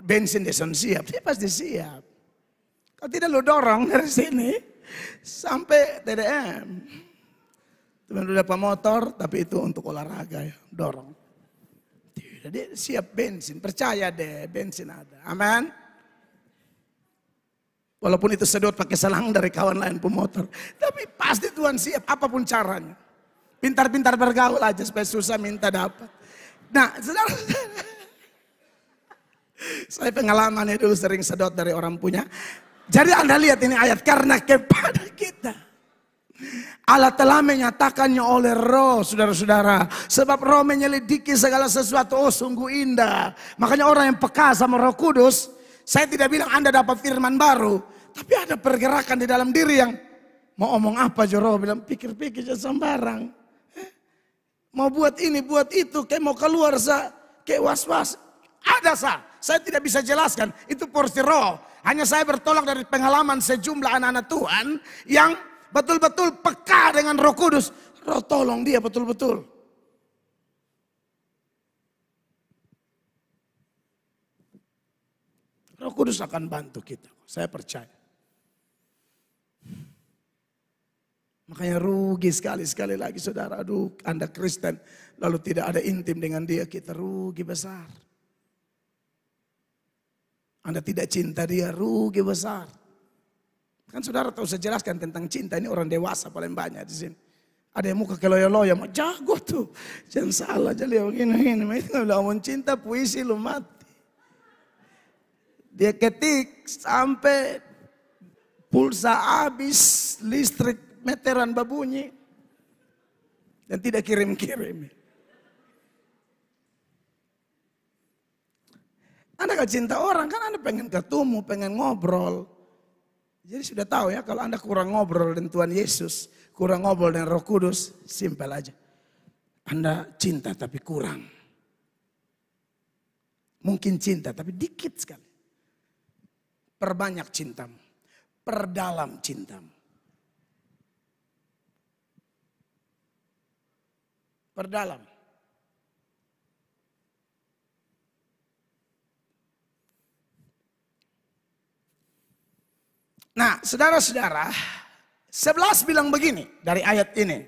bensin dia siap dia pasti siap kalau tidak lu dorong dari sini sampai TDM teman lu dapat motor tapi itu untuk olahraga ya dorong jadi dia siap bensin percaya deh bensin ada amin? walaupun itu sedot pakai selang dari kawan lain pemotor tapi pasti Tuhan siap apapun caranya Pintar-pintar bergaul aja supaya susah minta dapat. Nah, saudara Saya pengalamannya dulu sering sedot dari orang punya. Jadi Anda lihat ini ayat. Karena kepada kita. Allah telah menyatakannya oleh roh saudara-saudara. Sebab roh menyelidiki segala sesuatu. Oh sungguh indah. Makanya orang yang peka sama roh kudus. Saya tidak bilang Anda dapat firman baru. Tapi ada pergerakan di dalam diri yang. Mau omong apa Roh bilang pikir-pikir jangan sembarang. Mau buat ini, buat itu, kayak mau keluar sa, kayak was-was. Ada sa, saya tidak bisa jelaskan. Itu porsi roh. Hanya saya bertolak dari pengalaman sejumlah anak-anak Tuhan yang betul-betul peka dengan roh kudus. Roh tolong dia betul-betul. Roh kudus akan bantu kita. Saya percaya. Makanya rugi sekali-sekali lagi saudara. Aduh Anda Kristen lalu tidak ada intim dengan dia. Kita rugi besar. Anda tidak cinta dia rugi besar. Kan saudara tahu saya jelaskan tentang cinta ini orang dewasa paling banyak di sini. Ada yang muka keloyo-loyo, mau jago tuh. Jangan salah, jadi begini-begini. mau cinta, puisi lu mati. Dia ketik sampai pulsa habis, listrik meteran babunyi. Dan tidak kirim-kirim. Anda gak cinta orang, kan Anda pengen ketemu, pengen ngobrol. Jadi sudah tahu ya, kalau Anda kurang ngobrol dengan Tuhan Yesus, kurang ngobrol dengan roh kudus, simpel aja. Anda cinta tapi kurang. Mungkin cinta tapi dikit sekali. Perbanyak cintamu. Perdalam cintamu. perdalam. Nah, saudara-saudara, sebelas bilang begini dari ayat ini.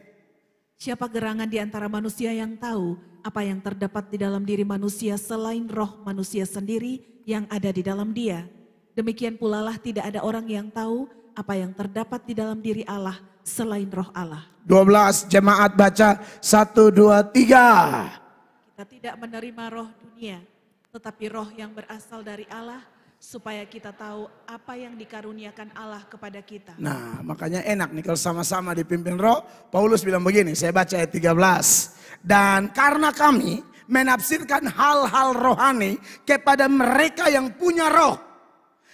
Siapa gerangan di antara manusia yang tahu apa yang terdapat di dalam diri manusia selain roh manusia sendiri yang ada di dalam dia? Demikian pula lah tidak ada orang yang tahu apa yang terdapat di dalam diri Allah selain roh Allah. 12 jemaat baca 1 2 3. Kita tidak menerima roh dunia, tetapi roh yang berasal dari Allah supaya kita tahu apa yang dikaruniakan Allah kepada kita. Nah, makanya enak nih kalau sama-sama dipimpin roh. Paulus bilang begini, saya baca ayat 13. Dan karena kami menafsirkan hal-hal rohani kepada mereka yang punya roh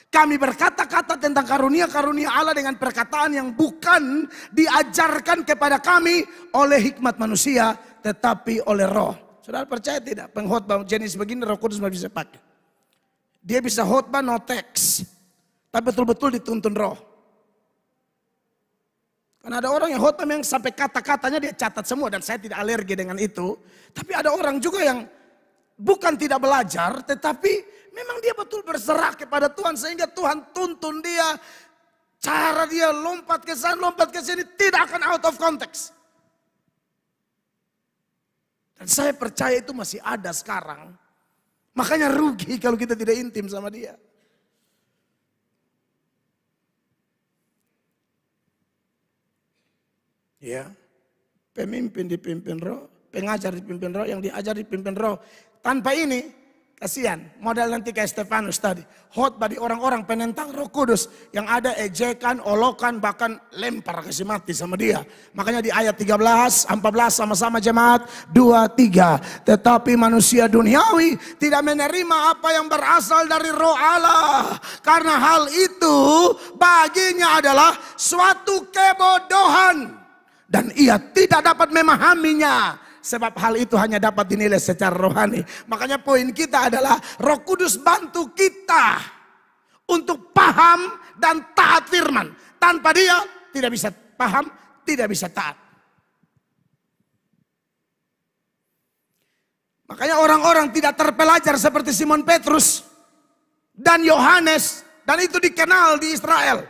kami berkata-kata tentang karunia-karunia Allah dengan perkataan yang bukan diajarkan kepada kami oleh hikmat manusia, tetapi oleh roh. Saudara percaya tidak? Pengkhotbah jenis begini roh kudus bisa pakai. Dia bisa khotbah no teks, tapi betul-betul dituntun roh. Karena ada orang yang khotbah yang sampai kata-katanya dia catat semua dan saya tidak alergi dengan itu. Tapi ada orang juga yang bukan tidak belajar tetapi memang dia betul berserah kepada Tuhan sehingga Tuhan tuntun dia. Cara dia lompat ke sana, lompat ke sini tidak akan out of context. Dan saya percaya itu masih ada sekarang. Makanya rugi kalau kita tidak intim sama dia. Ya, pemimpin dipimpin roh, pengajar dipimpin roh, yang diajar dipimpin roh. Tanpa ini Kasihan, modal nanti kayak Stefanus tadi. hot bagi orang-orang penentang roh kudus. Yang ada ejekan, olokan, bahkan lempar kasih mati sama dia. Makanya di ayat 13, 14 sama-sama jemaat. 2, 3. Tetapi manusia duniawi tidak menerima apa yang berasal dari roh Allah. Karena hal itu baginya adalah suatu kebodohan. Dan ia tidak dapat memahaminya Sebab hal itu hanya dapat dinilai secara rohani. Makanya poin kita adalah roh kudus bantu kita untuk paham dan taat firman. Tanpa dia tidak bisa paham, tidak bisa taat. Makanya orang-orang tidak terpelajar seperti Simon Petrus dan Yohanes. Dan itu dikenal di Israel.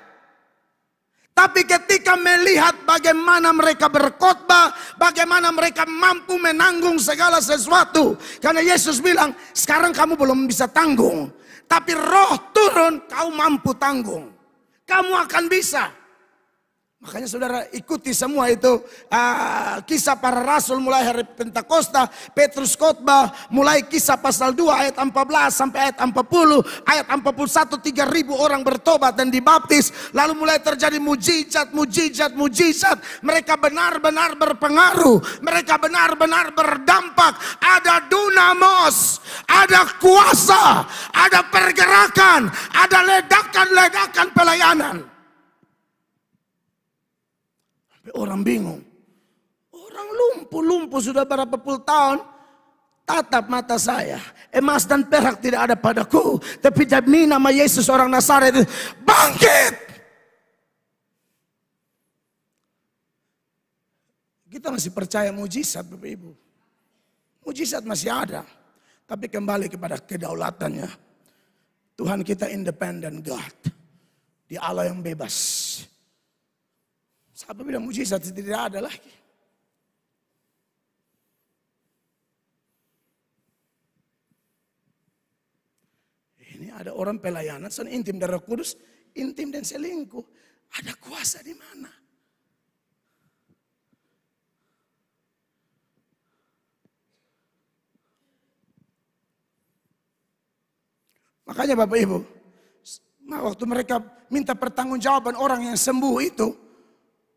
Tapi ketika melihat bagaimana mereka berkhotbah, bagaimana mereka mampu menanggung segala sesuatu. Karena Yesus bilang, sekarang kamu belum bisa tanggung. Tapi roh turun, kau mampu tanggung. Kamu akan bisa. Makanya saudara ikuti semua itu uh, kisah para rasul mulai hari Pentakosta, Petrus khotbah, mulai kisah pasal 2 ayat 14 sampai ayat 40, ayat 41 3000 orang bertobat dan dibaptis, lalu mulai terjadi mujizat, mujizat, mujizat. Mereka benar-benar berpengaruh, mereka benar-benar berdampak. Ada dunamos, ada kuasa, ada pergerakan, ada ledakan-ledakan pelayanan. Orang bingung. Orang lumpuh-lumpuh sudah berapa puluh tahun. Tatap mata saya. Emas dan perak tidak ada padaku. Tapi demi nama Yesus orang Nasaret bangkit. Kita masih percaya mujizat Bapak Ibu. Mujizat masih ada. Tapi kembali kepada kedaulatannya. Tuhan kita independent God. Di Allah yang bebas. Sahabat bilang mujizat tidak ada lagi. Ini ada orang pelayanan, sen intim darah kudus, intim dan selingkuh. Ada kuasa di mana? Makanya Bapak Ibu, waktu mereka minta pertanggungjawaban orang yang sembuh itu,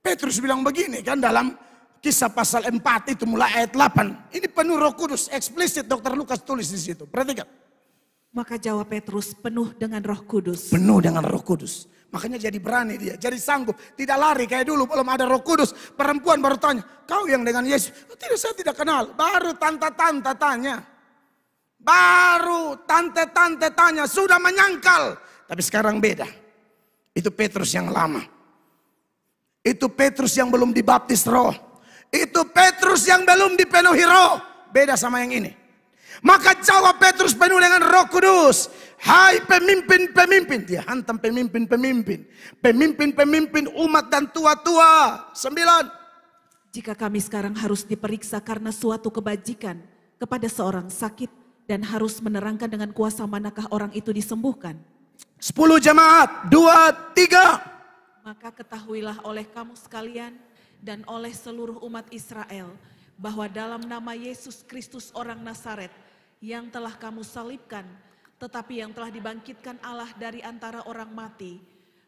Petrus bilang begini kan dalam kisah pasal 4 itu mulai ayat 8. Ini penuh roh kudus, eksplisit dokter Lukas tulis di situ. Perhatikan. Maka jawab Petrus penuh dengan roh kudus. Penuh dengan roh kudus. Makanya jadi berani dia, jadi sanggup. Tidak lari kayak dulu, belum ada roh kudus. Perempuan baru tanya, kau yang dengan Yesus? Oh, tidak, saya tidak kenal. Baru tante-tante tanya. Baru tante-tante tanya, sudah menyangkal. Tapi sekarang beda. Itu Petrus yang lama. Itu Petrus yang belum dibaptis roh. Itu Petrus yang belum dipenuhi roh. Beda sama yang ini. Maka jawab Petrus penuh dengan roh kudus. Hai pemimpin-pemimpin. Dia hantam pemimpin-pemimpin. Pemimpin-pemimpin umat dan tua-tua. Sembilan. Jika kami sekarang harus diperiksa karena suatu kebajikan kepada seorang sakit dan harus menerangkan dengan kuasa manakah orang itu disembuhkan. Sepuluh jemaat, dua, tiga maka ketahuilah oleh kamu sekalian dan oleh seluruh umat Israel bahwa dalam nama Yesus Kristus orang Nasaret yang telah kamu salibkan tetapi yang telah dibangkitkan Allah dari antara orang mati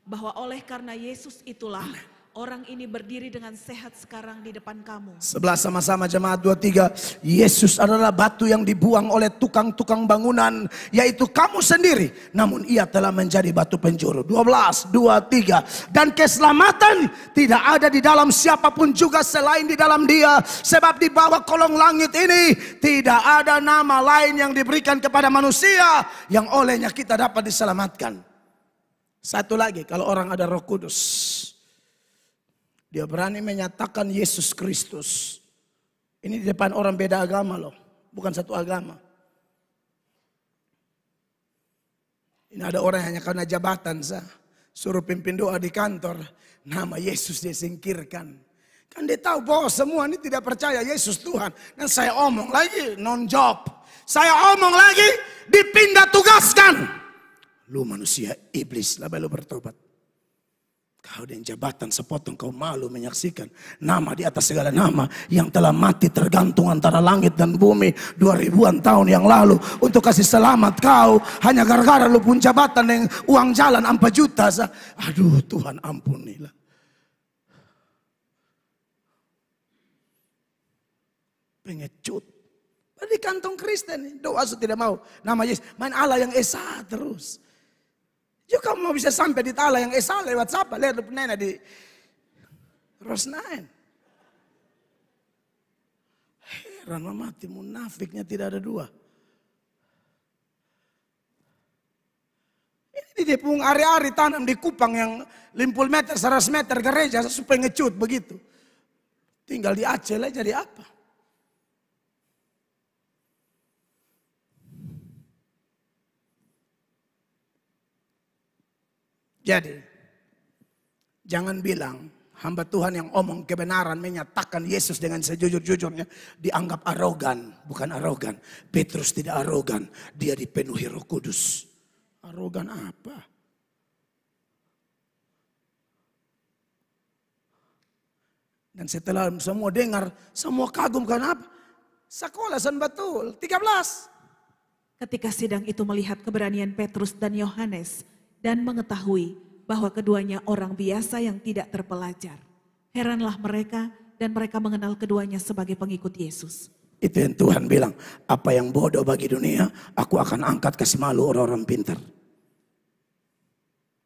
bahwa oleh karena Yesus itulah Orang ini berdiri dengan sehat sekarang di depan kamu. Sebelah sama-sama jemaat 23. Yesus adalah batu yang dibuang oleh tukang-tukang bangunan. Yaitu kamu sendiri. Namun ia telah menjadi batu penjuru. 12, 23. Dan keselamatan tidak ada di dalam siapapun juga selain di dalam dia. Sebab di bawah kolong langit ini. Tidak ada nama lain yang diberikan kepada manusia. Yang olehnya kita dapat diselamatkan. Satu lagi kalau orang ada roh kudus dia berani menyatakan Yesus Kristus. Ini di depan orang beda agama loh, bukan satu agama. Ini ada orang yang hanya karena jabatan sah. Suruh pimpin doa di kantor, nama Yesus dia singkirkan. Kan dia tahu bahwa semua ini tidak percaya Yesus Tuhan. Dan saya omong lagi, non-job. Saya omong lagi, dipindah tugaskan. Lu manusia iblis, lalu bertobat. Kau dan jabatan sepotong kau malu menyaksikan nama di atas segala nama yang telah mati tergantung antara langit dan bumi dua ribuan tahun yang lalu untuk kasih selamat kau hanya gara-gara lu pun jabatan yang uang jalan 4 juta. sah. Aduh Tuhan ampunilah. Pengecut. Di kantong Kristen doa tidak mau. Nama Yesus main Allah yang Esa terus. Yuk ya, kamu mau bisa sampai di Tala yang esal lewat siapa? lihat Lewat Nena di Rosnain. Heran mati munafiknya tidak ada dua. Ini di pun hari-hari tanam di Kupang yang 50 meter, 100 meter gereja supaya ngecut begitu. Tinggal di Aceh lah jadi apa? Jadi, jangan bilang hamba Tuhan yang omong kebenaran menyatakan Yesus dengan sejujur-jujurnya dianggap arogan, bukan arogan. Petrus tidak arogan, dia dipenuhi Roh Kudus. Arogan apa? Dan setelah semua dengar, semua kagum karena apa? Sekolah san betul, 13. Ketika sidang itu melihat keberanian Petrus dan Yohanes, dan mengetahui bahwa keduanya orang biasa yang tidak terpelajar. Heranlah mereka dan mereka mengenal keduanya sebagai pengikut Yesus. Itu yang Tuhan bilang, apa yang bodoh bagi dunia, aku akan angkat ke semalu orang-orang pintar.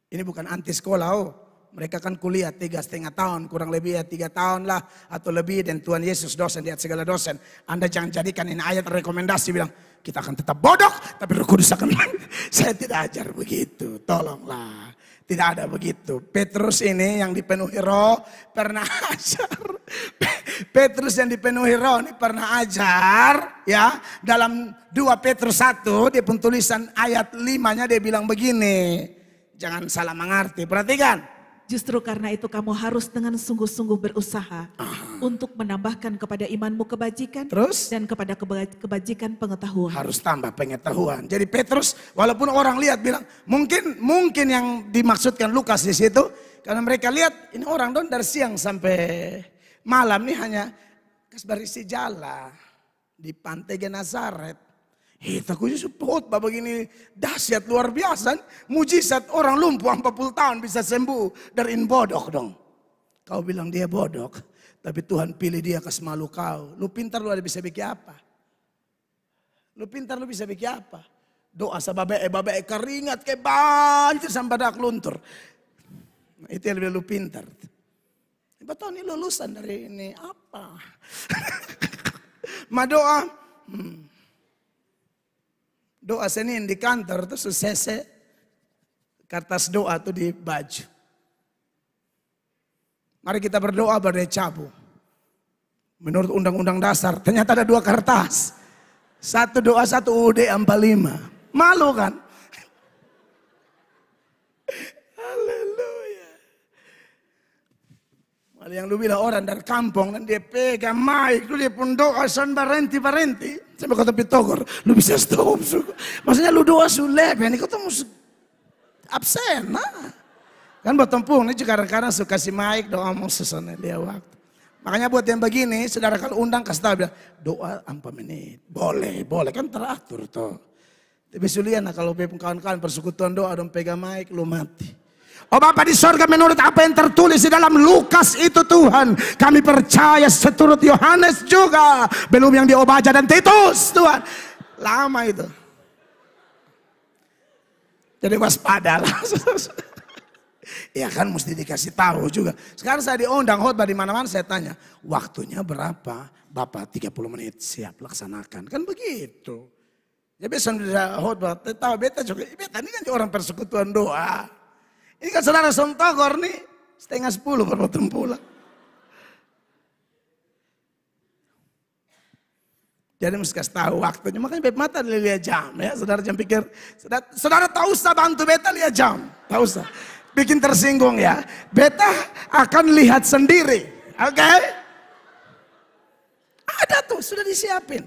Ini bukan anti sekolah oh. Mereka kan kuliah tiga setengah tahun, kurang lebih ya tiga tahun lah atau lebih. Dan Tuhan Yesus dosen lihat segala dosen. Anda jangan jadikan ini ayat rekomendasi bilang, kita akan tetap bodoh, tapi roh kudus akan [laughs] Saya tidak ajar begitu, tolonglah. Tidak ada begitu. Petrus ini yang dipenuhi roh pernah [laughs] ajar. Petrus yang dipenuhi roh ini pernah ajar. ya Dalam 2 Petrus 1, dia pun tulisan ayat 5-nya dia bilang begini. Jangan salah mengerti, perhatikan. Justru karena itu kamu harus dengan sungguh-sungguh berusaha Aha. untuk menambahkan kepada imanmu kebajikan Terus? dan kepada kebajikan pengetahuan. Harus tambah pengetahuan. Jadi Petrus walaupun orang lihat bilang mungkin mungkin yang dimaksudkan Lukas di situ karena mereka lihat ini orang don dari siang sampai malam ini hanya kasbarisi jala di pantai Genazaret. Hitaku support bapak ini dahsyat luar biasa. Mujizat orang lumpuh 40 tahun bisa sembuh dari bodoh dong. Kau bilang dia bodoh, tapi Tuhan pilih dia ke semalu kau. Lu pintar lu ada bisa bikin apa? Lu pintar lu bisa bikin apa? Doa eh babe eh, keringat ke banjir sampai dak luntur. Nah, itu yang lebih lu pintar. Betul ini lulusan dari ini apa? [laughs] Madoa. Hmm doa Senin di kantor tuh sesese kertas doa tuh di baju. Mari kita berdoa pada cabu. Menurut undang-undang dasar ternyata ada dua kertas. Satu doa satu UUD 45. Malu kan? [laughs] Haleluya. Yang lu bilang orang dari kampung dan dia pegang mic, dia pun doa son berhenti berhenti. Sampai kata Pitogor, lu bisa stop. Maksudnya lu doa sulit, kan? ini ketemu absen. Nah. Kan buat tempung, ini juga kadang-kadang suka si Mike doa mau sesana dia waktu. Makanya buat yang begini, saudara kalau undang kasih tahu doa 4 menit. Boleh, boleh kan teratur toh. Tapi sulian nah, kalau kawan-kawan persekutuan doa dong pegang mike, lu mati. Oh Bapak di sorga menurut apa yang tertulis di dalam Lukas itu Tuhan. Kami percaya seturut Yohanes juga. Belum yang di Obaja dan Titus Tuhan. Lama itu. Jadi waspada lah. [laughs] ya kan mesti dikasih tahu juga. Sekarang saya diundang khotbah di mana-mana saya tanya. Waktunya berapa? Bapak 30 menit siap laksanakan. Kan begitu. Ya besok sudah khotbah. Tahu beta juga. Beta ini kan orang persekutuan doa. Ini kan saudara sontogor nih, setengah sepuluh baru pulang. Jadi mesti kasih tahu waktunya. Makanya beb mata lihat jam ya. Saudara jam pikir. Saudara, saudara tak usah bantu beta lihat jam. Tak usah. Bikin tersinggung ya. Beta akan lihat sendiri. Oke? Okay? Ada tuh, sudah disiapin.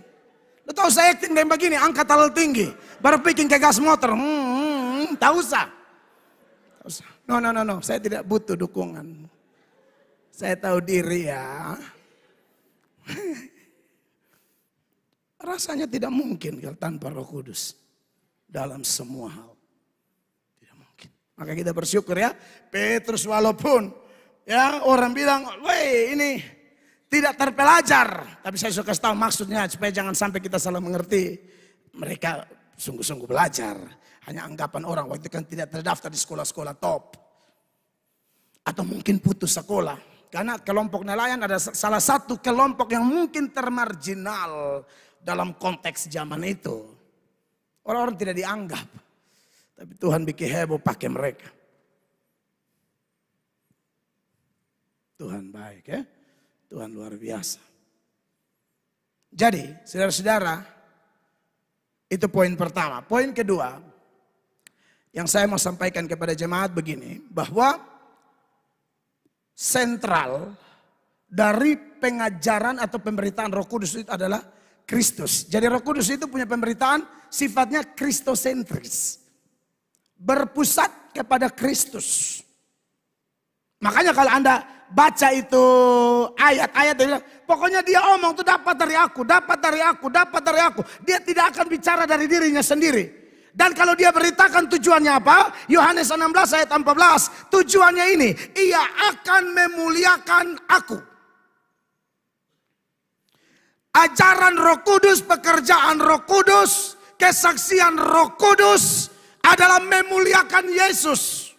Lo tahu saya acting dan begini, angkat terlalu tinggi. Baru bikin kayak gas motor. Hmm, hmm, hmm tak usah. No, no, no, no. Saya tidak butuh dukungan. Saya tahu diri ya. [laughs] Rasanya tidak mungkin kalau tanpa roh kudus. Dalam semua hal. Tidak mungkin. Maka kita bersyukur ya. Petrus walaupun ya orang bilang, Woi ini tidak terpelajar. Tapi saya suka tahu maksudnya supaya jangan sampai kita salah mengerti. Mereka sungguh-sungguh belajar hanya anggapan orang waktu kan tidak terdaftar di sekolah-sekolah top. Atau mungkin putus sekolah. Karena kelompok nelayan ada salah satu kelompok yang mungkin termarginal dalam konteks zaman itu. Orang-orang tidak dianggap. Tapi Tuhan bikin heboh pakai mereka. Tuhan baik ya. Tuhan luar biasa. Jadi, saudara-saudara, itu poin pertama. Poin kedua, yang saya mau sampaikan kepada jemaat begini, bahwa sentral dari pengajaran atau pemberitaan Roh Kudus itu adalah Kristus. Jadi Roh Kudus itu punya pemberitaan sifatnya kristosentris. Berpusat kepada Kristus. Makanya kalau Anda baca itu ayat-ayat dia bilang, pokoknya dia omong itu dapat dari aku, dapat dari aku, dapat dari aku. Dia tidak akan bicara dari dirinya sendiri. Dan kalau dia beritakan tujuannya apa? Yohanes 16 ayat 14. Tujuannya ini, ia akan memuliakan aku. Ajaran roh kudus, pekerjaan roh kudus, kesaksian roh kudus adalah memuliakan Yesus.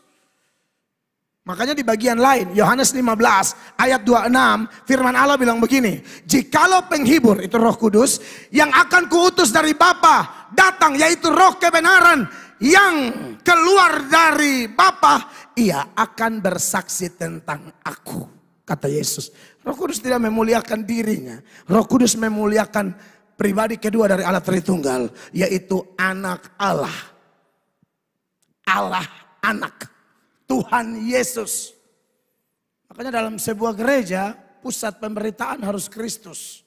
Makanya di bagian lain, Yohanes 15 ayat 26, firman Allah bilang begini, Jikalau penghibur, itu roh kudus, yang akan kuutus dari Bapa datang yaitu roh kebenaran yang keluar dari Bapa, ia akan bersaksi tentang aku, kata Yesus. Roh Kudus tidak memuliakan dirinya. Roh Kudus memuliakan pribadi kedua dari Allah Tritunggal, yaitu anak Allah. Allah anak, Tuhan Yesus. Makanya dalam sebuah gereja, pusat pemberitaan harus Kristus.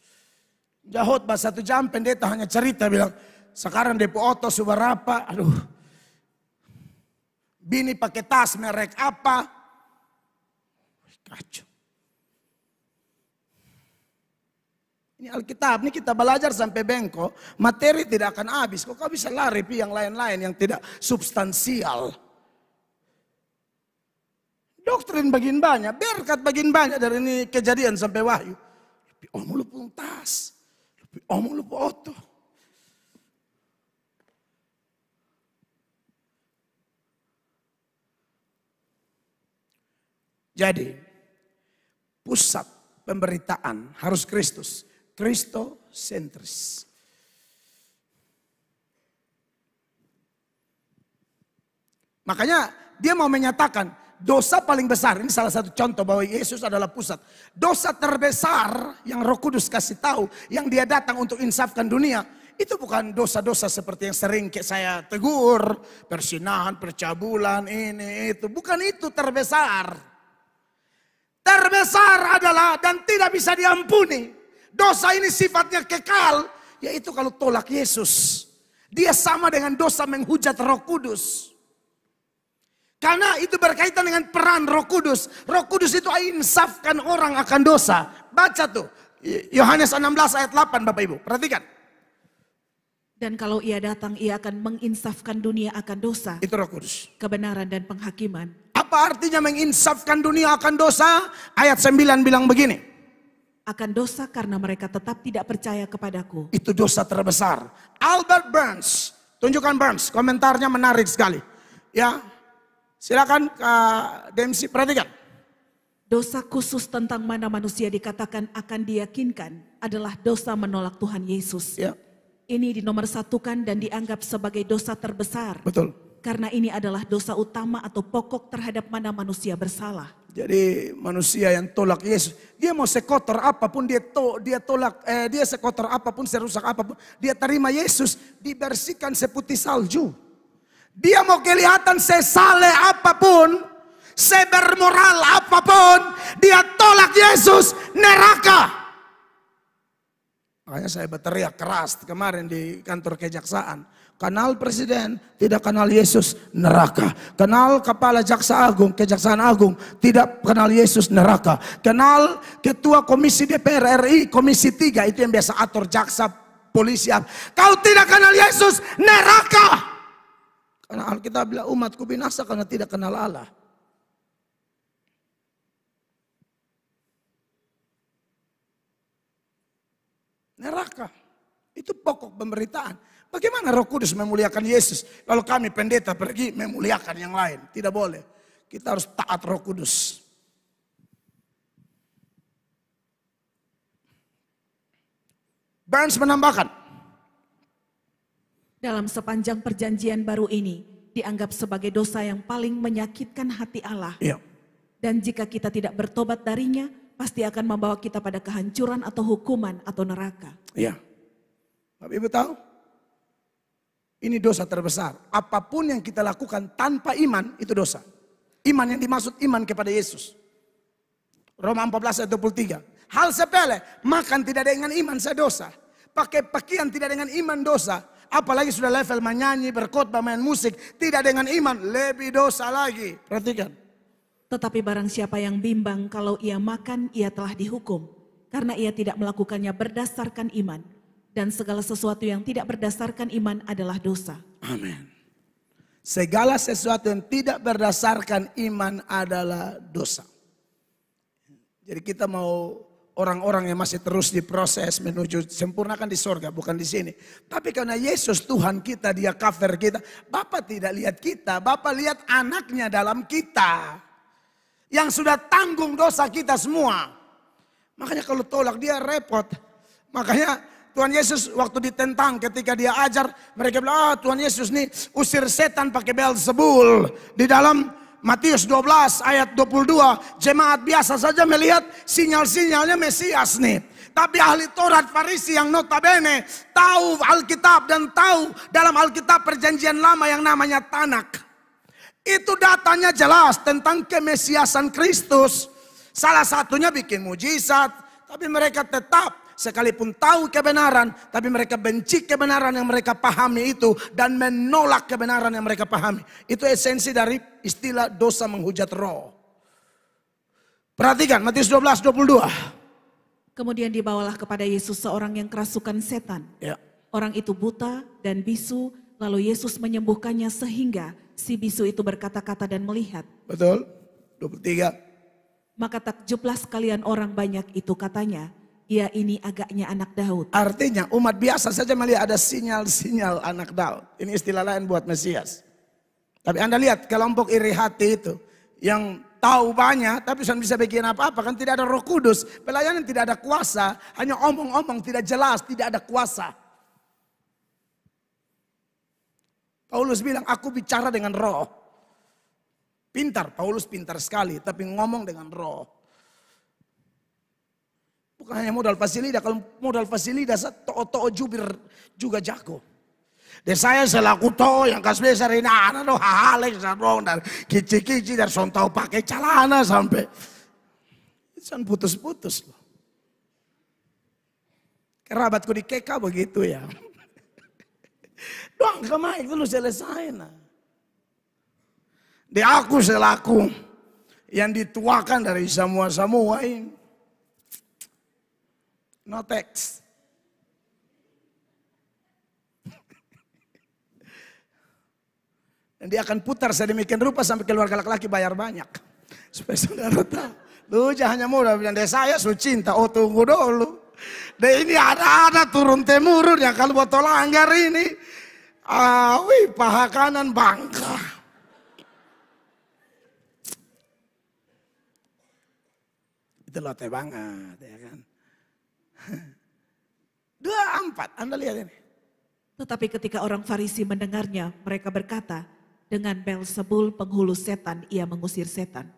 Jahot bahasa satu jam pendeta hanya cerita bilang, sekarang depo otos seberapa? Aduh. Bini pakai tas merek apa? Kacau. Ini Alkitab, ini kita belajar sampai bengkok, materi tidak akan habis. Kok kau bisa lari pi yang lain-lain yang tidak substansial? Doktrin bagian banyak, berkat bagian banyak dari ini kejadian sampai wahyu. Tapi omong lu pun tas, tapi omong lu otoh. Jadi pusat pemberitaan harus Kristus. Kristosentris. Makanya dia mau menyatakan dosa paling besar. Ini salah satu contoh bahwa Yesus adalah pusat. Dosa terbesar yang roh kudus kasih tahu. Yang dia datang untuk insafkan dunia. Itu bukan dosa-dosa seperti yang sering saya tegur. Persinahan, percabulan, ini, itu. Bukan itu terbesar terbesar adalah dan tidak bisa diampuni. Dosa ini sifatnya kekal, yaitu kalau tolak Yesus. Dia sama dengan dosa menghujat roh kudus. Karena itu berkaitan dengan peran roh kudus. Roh kudus itu insafkan orang akan dosa. Baca tuh. Yohanes 16 ayat 8 Bapak Ibu. Perhatikan. Dan kalau ia datang, ia akan menginsafkan dunia akan dosa. Itu roh kudus. Kebenaran dan penghakiman. Apa artinya menginsafkan dunia akan dosa? Ayat 9 bilang begini. Akan dosa karena mereka tetap tidak percaya kepadaku. Itu dosa terbesar. Albert Burns, tunjukkan Burns, komentarnya menarik sekali. Ya, silakan uh, Dempsey perhatikan. Dosa khusus tentang mana manusia dikatakan akan diyakinkan adalah dosa menolak Tuhan Yesus. Ya. Ini dinomorsatukan dan dianggap sebagai dosa terbesar. Betul karena ini adalah dosa utama atau pokok terhadap mana manusia bersalah. Jadi manusia yang tolak Yesus, dia mau sekotor apapun dia to, dia tolak, eh, dia sekotor apapun, serusak apapun, dia terima Yesus, dibersihkan seputih salju. Dia mau kelihatan sesale apapun, sebermoral apapun, dia tolak Yesus, neraka. Makanya saya berteriak keras kemarin di kantor kejaksaan. Kenal presiden, tidak kenal Yesus, neraka. Kenal kepala jaksa agung, kejaksaan agung, tidak kenal Yesus, neraka. Kenal ketua komisi DPR RI, komisi 3, itu yang biasa atur jaksa, polisi. Kau tidak kenal Yesus, neraka. Karena Alkitab bilang umatku binasa karena tidak kenal Allah. Neraka. Itu pokok pemberitaan. Bagaimana roh kudus memuliakan Yesus? Kalau kami pendeta pergi memuliakan yang lain. Tidak boleh. Kita harus taat roh kudus. Burns menambahkan. Dalam sepanjang perjanjian baru ini, dianggap sebagai dosa yang paling menyakitkan hati Allah. Iya. Dan jika kita tidak bertobat darinya, pasti akan membawa kita pada kehancuran atau hukuman atau neraka. Iya. Tapi Ibu tahu, ini dosa terbesar. Apapun yang kita lakukan tanpa iman itu dosa. Iman yang dimaksud iman kepada Yesus. Roma 14 ayat 23. Hal sepele, makan tidak dengan iman saya dosa. Pakai pakaian tidak dengan iman dosa. Apalagi sudah level menyanyi, berkhotbah, main musik. Tidak dengan iman, lebih dosa lagi. Perhatikan. Tetapi barang siapa yang bimbang kalau ia makan, ia telah dihukum. Karena ia tidak melakukannya berdasarkan iman dan segala sesuatu yang tidak berdasarkan iman adalah dosa. Amin. Segala sesuatu yang tidak berdasarkan iman adalah dosa. Jadi kita mau orang-orang yang masih terus diproses menuju sempurnakan di sorga, bukan di sini. Tapi karena Yesus Tuhan kita, dia cover kita. Bapak tidak lihat kita, Bapak lihat anaknya dalam kita. Yang sudah tanggung dosa kita semua. Makanya kalau tolak dia repot. Makanya Tuhan Yesus waktu ditentang ketika dia ajar, mereka bilang, ah Tuhan Yesus nih usir setan pakai bel sebul Di dalam Matius 12 ayat 22, jemaat biasa saja melihat sinyal-sinyalnya Mesias nih. Tapi ahli Taurat Farisi yang notabene tahu Alkitab dan tahu dalam Alkitab perjanjian lama yang namanya Tanak. Itu datanya jelas tentang kemesiasan Kristus. Salah satunya bikin mujizat. Tapi mereka tetap sekalipun tahu kebenaran, tapi mereka benci kebenaran yang mereka pahami itu dan menolak kebenaran yang mereka pahami. Itu esensi dari istilah dosa menghujat roh. Perhatikan Matius 12 22. Kemudian dibawalah kepada Yesus seorang yang kerasukan setan. Ya. Orang itu buta dan bisu, lalu Yesus menyembuhkannya sehingga si bisu itu berkata-kata dan melihat. Betul. 23. Maka takjublah sekalian orang banyak itu katanya, Ya ini agaknya anak Daud. Artinya umat biasa saja melihat ada sinyal-sinyal anak Daud. Ini istilah lain buat Mesias. Tapi Anda lihat kelompok iri hati itu yang tahu banyak tapi sudah bisa bikin apa-apa kan tidak ada Roh Kudus, pelayanan tidak ada kuasa, hanya omong-omong tidak jelas, tidak ada kuasa. Paulus bilang aku bicara dengan roh. Pintar, Paulus pintar sekali tapi ngomong dengan roh. Bukan hanya modal Fasilida, kalau modal Fasilida too jubir juga jago. Dan saya selaku toh yang kasih besar ini anak ah, doh nah, halek sarong dan kici-kici dan sontau pakai celana sampai. San putus-putus loh. Kerabatku di KK begitu ya. Doang itu dulu selesai nah. Di aku selaku yang dituakan dari semua-semua ini. No text. [laughs] Dan dia akan putar sedemikian rupa sampai keluar laki-laki bayar banyak. [laughs] Supaya saudara tahu. Lu jangan hanya mudah bilang, deh saya su cinta. Oh tunggu dulu. Deh ini ada-ada turun temurun ya kalau botol langgar ini. Awi ah, paha kanan bangka. Itu lote banget ya dua empat Anda lihat ini. Tetapi ketika orang Farisi mendengarnya, mereka berkata, dengan bel Belzebul penghulu setan, ia mengusir setan.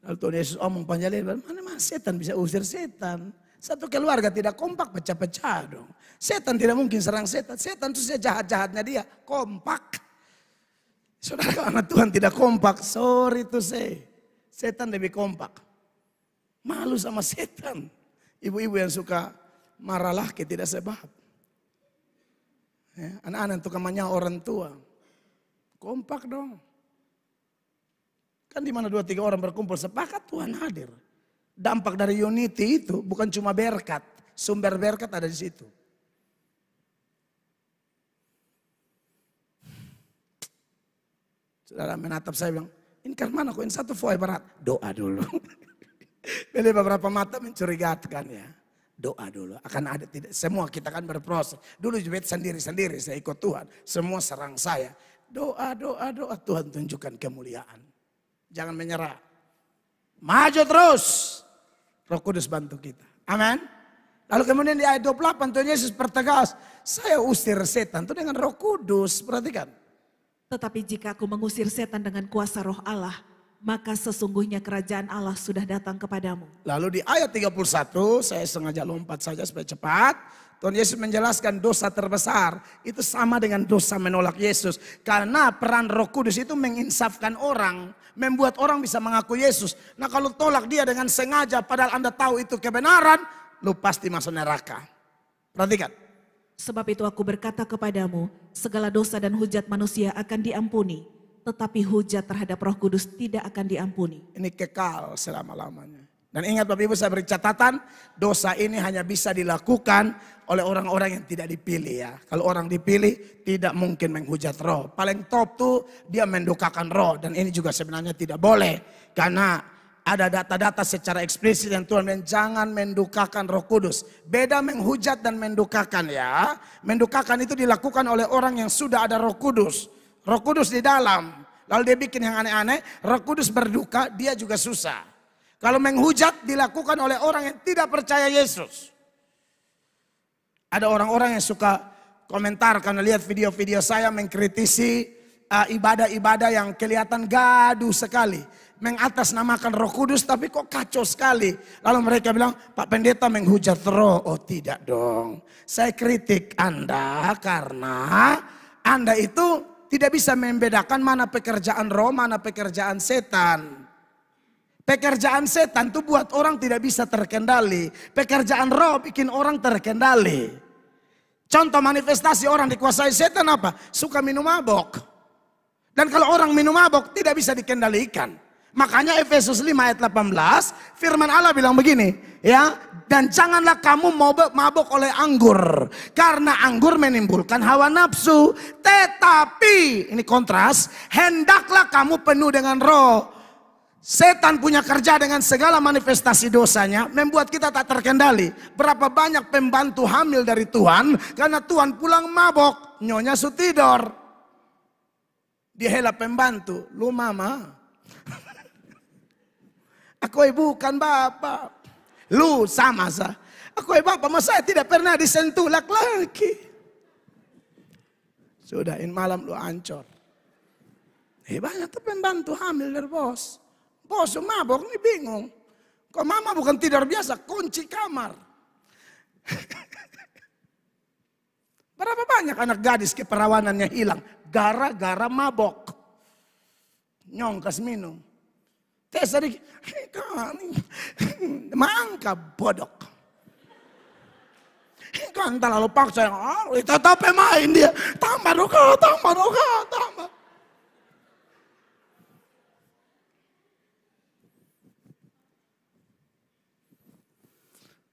Lalu Tuhan Yesus omong panjang mana mas setan bisa usir setan? Satu keluarga tidak kompak pecah-pecah dong. Setan tidak mungkin serang setan. Setan itu jahat-jahatnya dia, kompak. Saudara karena Tuhan tidak kompak, sorry to say. Setan lebih kompak. Malu sama setan. Ibu-ibu yang suka marahlah tidak sebab. anak ya, anak-anak itu kamarnya orang tua. Kompak dong. Kan di mana dua tiga orang berkumpul sepakat Tuhan hadir. Dampak dari unity itu bukan cuma berkat, sumber berkat ada di situ. Saudara menatap saya bilang, ini kan mana kok ini satu foy berat? Doa dulu. Jadi [laughs] beberapa mata mencurigatkan ya doa dulu. Akan ada tidak semua kita kan berproses. Dulu jebet sendiri-sendiri saya ikut Tuhan, semua serang saya. Doa, doa, doa Tuhan tunjukkan kemuliaan. Jangan menyerah. Maju terus. Roh Kudus bantu kita. Amin. Lalu kemudian di ayat 28 Tuhan Yesus bertegas. saya usir setan itu dengan Roh Kudus. Perhatikan. Tetapi jika aku mengusir setan dengan kuasa Roh Allah, maka sesungguhnya kerajaan Allah sudah datang kepadamu. Lalu di ayat 31, saya sengaja lompat saja supaya cepat. Tuhan Yesus menjelaskan dosa terbesar itu sama dengan dosa menolak Yesus. Karena peran roh kudus itu menginsafkan orang. Membuat orang bisa mengaku Yesus. Nah kalau tolak dia dengan sengaja padahal anda tahu itu kebenaran. Lu pasti masuk neraka. Perhatikan. Sebab itu aku berkata kepadamu, segala dosa dan hujat manusia akan diampuni tetapi hujat terhadap Roh Kudus tidak akan diampuni. Ini kekal selama-lamanya. Dan ingat Bapak Ibu saya beri catatan, dosa ini hanya bisa dilakukan oleh orang-orang yang tidak dipilih ya. Kalau orang dipilih tidak mungkin menghujat roh. Paling top tuh dia mendukakan roh dan ini juga sebenarnya tidak boleh. Karena ada data-data secara eksplisit yang Tuhan bilang jangan mendukakan roh kudus. Beda menghujat dan mendukakan ya. Mendukakan itu dilakukan oleh orang yang sudah ada roh kudus. Roh Kudus di dalam. Lalu dia bikin yang aneh-aneh, Roh Kudus berduka, dia juga susah. Kalau menghujat dilakukan oleh orang yang tidak percaya Yesus. Ada orang-orang yang suka komentar karena lihat video-video saya mengkritisi uh, ibadah-ibadah uh, yang kelihatan gaduh sekali. Mengatasnamakan roh kudus tapi kok kacau sekali. Lalu mereka bilang, Pak Pendeta menghujat roh. Oh tidak dong, saya kritik Anda karena Anda itu tidak bisa membedakan mana pekerjaan roh, mana pekerjaan setan. Pekerjaan setan itu buat orang tidak bisa terkendali. Pekerjaan roh bikin orang terkendali. Contoh manifestasi orang dikuasai setan apa? Suka minum mabok. Dan kalau orang minum mabok tidak bisa dikendalikan. Makanya Efesus 5 ayat 18, firman Allah bilang begini, ya, dan janganlah kamu mabuk mabok oleh anggur, karena anggur menimbulkan hawa nafsu, tetapi ini kontras, hendaklah kamu penuh dengan roh. Setan punya kerja dengan segala manifestasi dosanya membuat kita tak terkendali. Berapa banyak pembantu hamil dari Tuhan karena Tuhan pulang mabok, nyonya sutidor. tidur. Dihela pembantu, lu mama. Aku bukan bapak. Lu sama sa. Aku bapak, masa saya tidak pernah disentuh laki-laki. Sudah, in malam lu ancur. Eh banyak tuh pembantu hamil dari bos. Bos bok nih bingung. Kok mama bukan tidur biasa, kunci kamar. [laughs] Berapa banyak anak gadis keperawanannya hilang gara-gara mabok. Nyongkas minum. Tes tadi, mangka bodok. Kan terlalu paksa, oh, itu tapi main dia, tambah roka, tambah roka, tambah.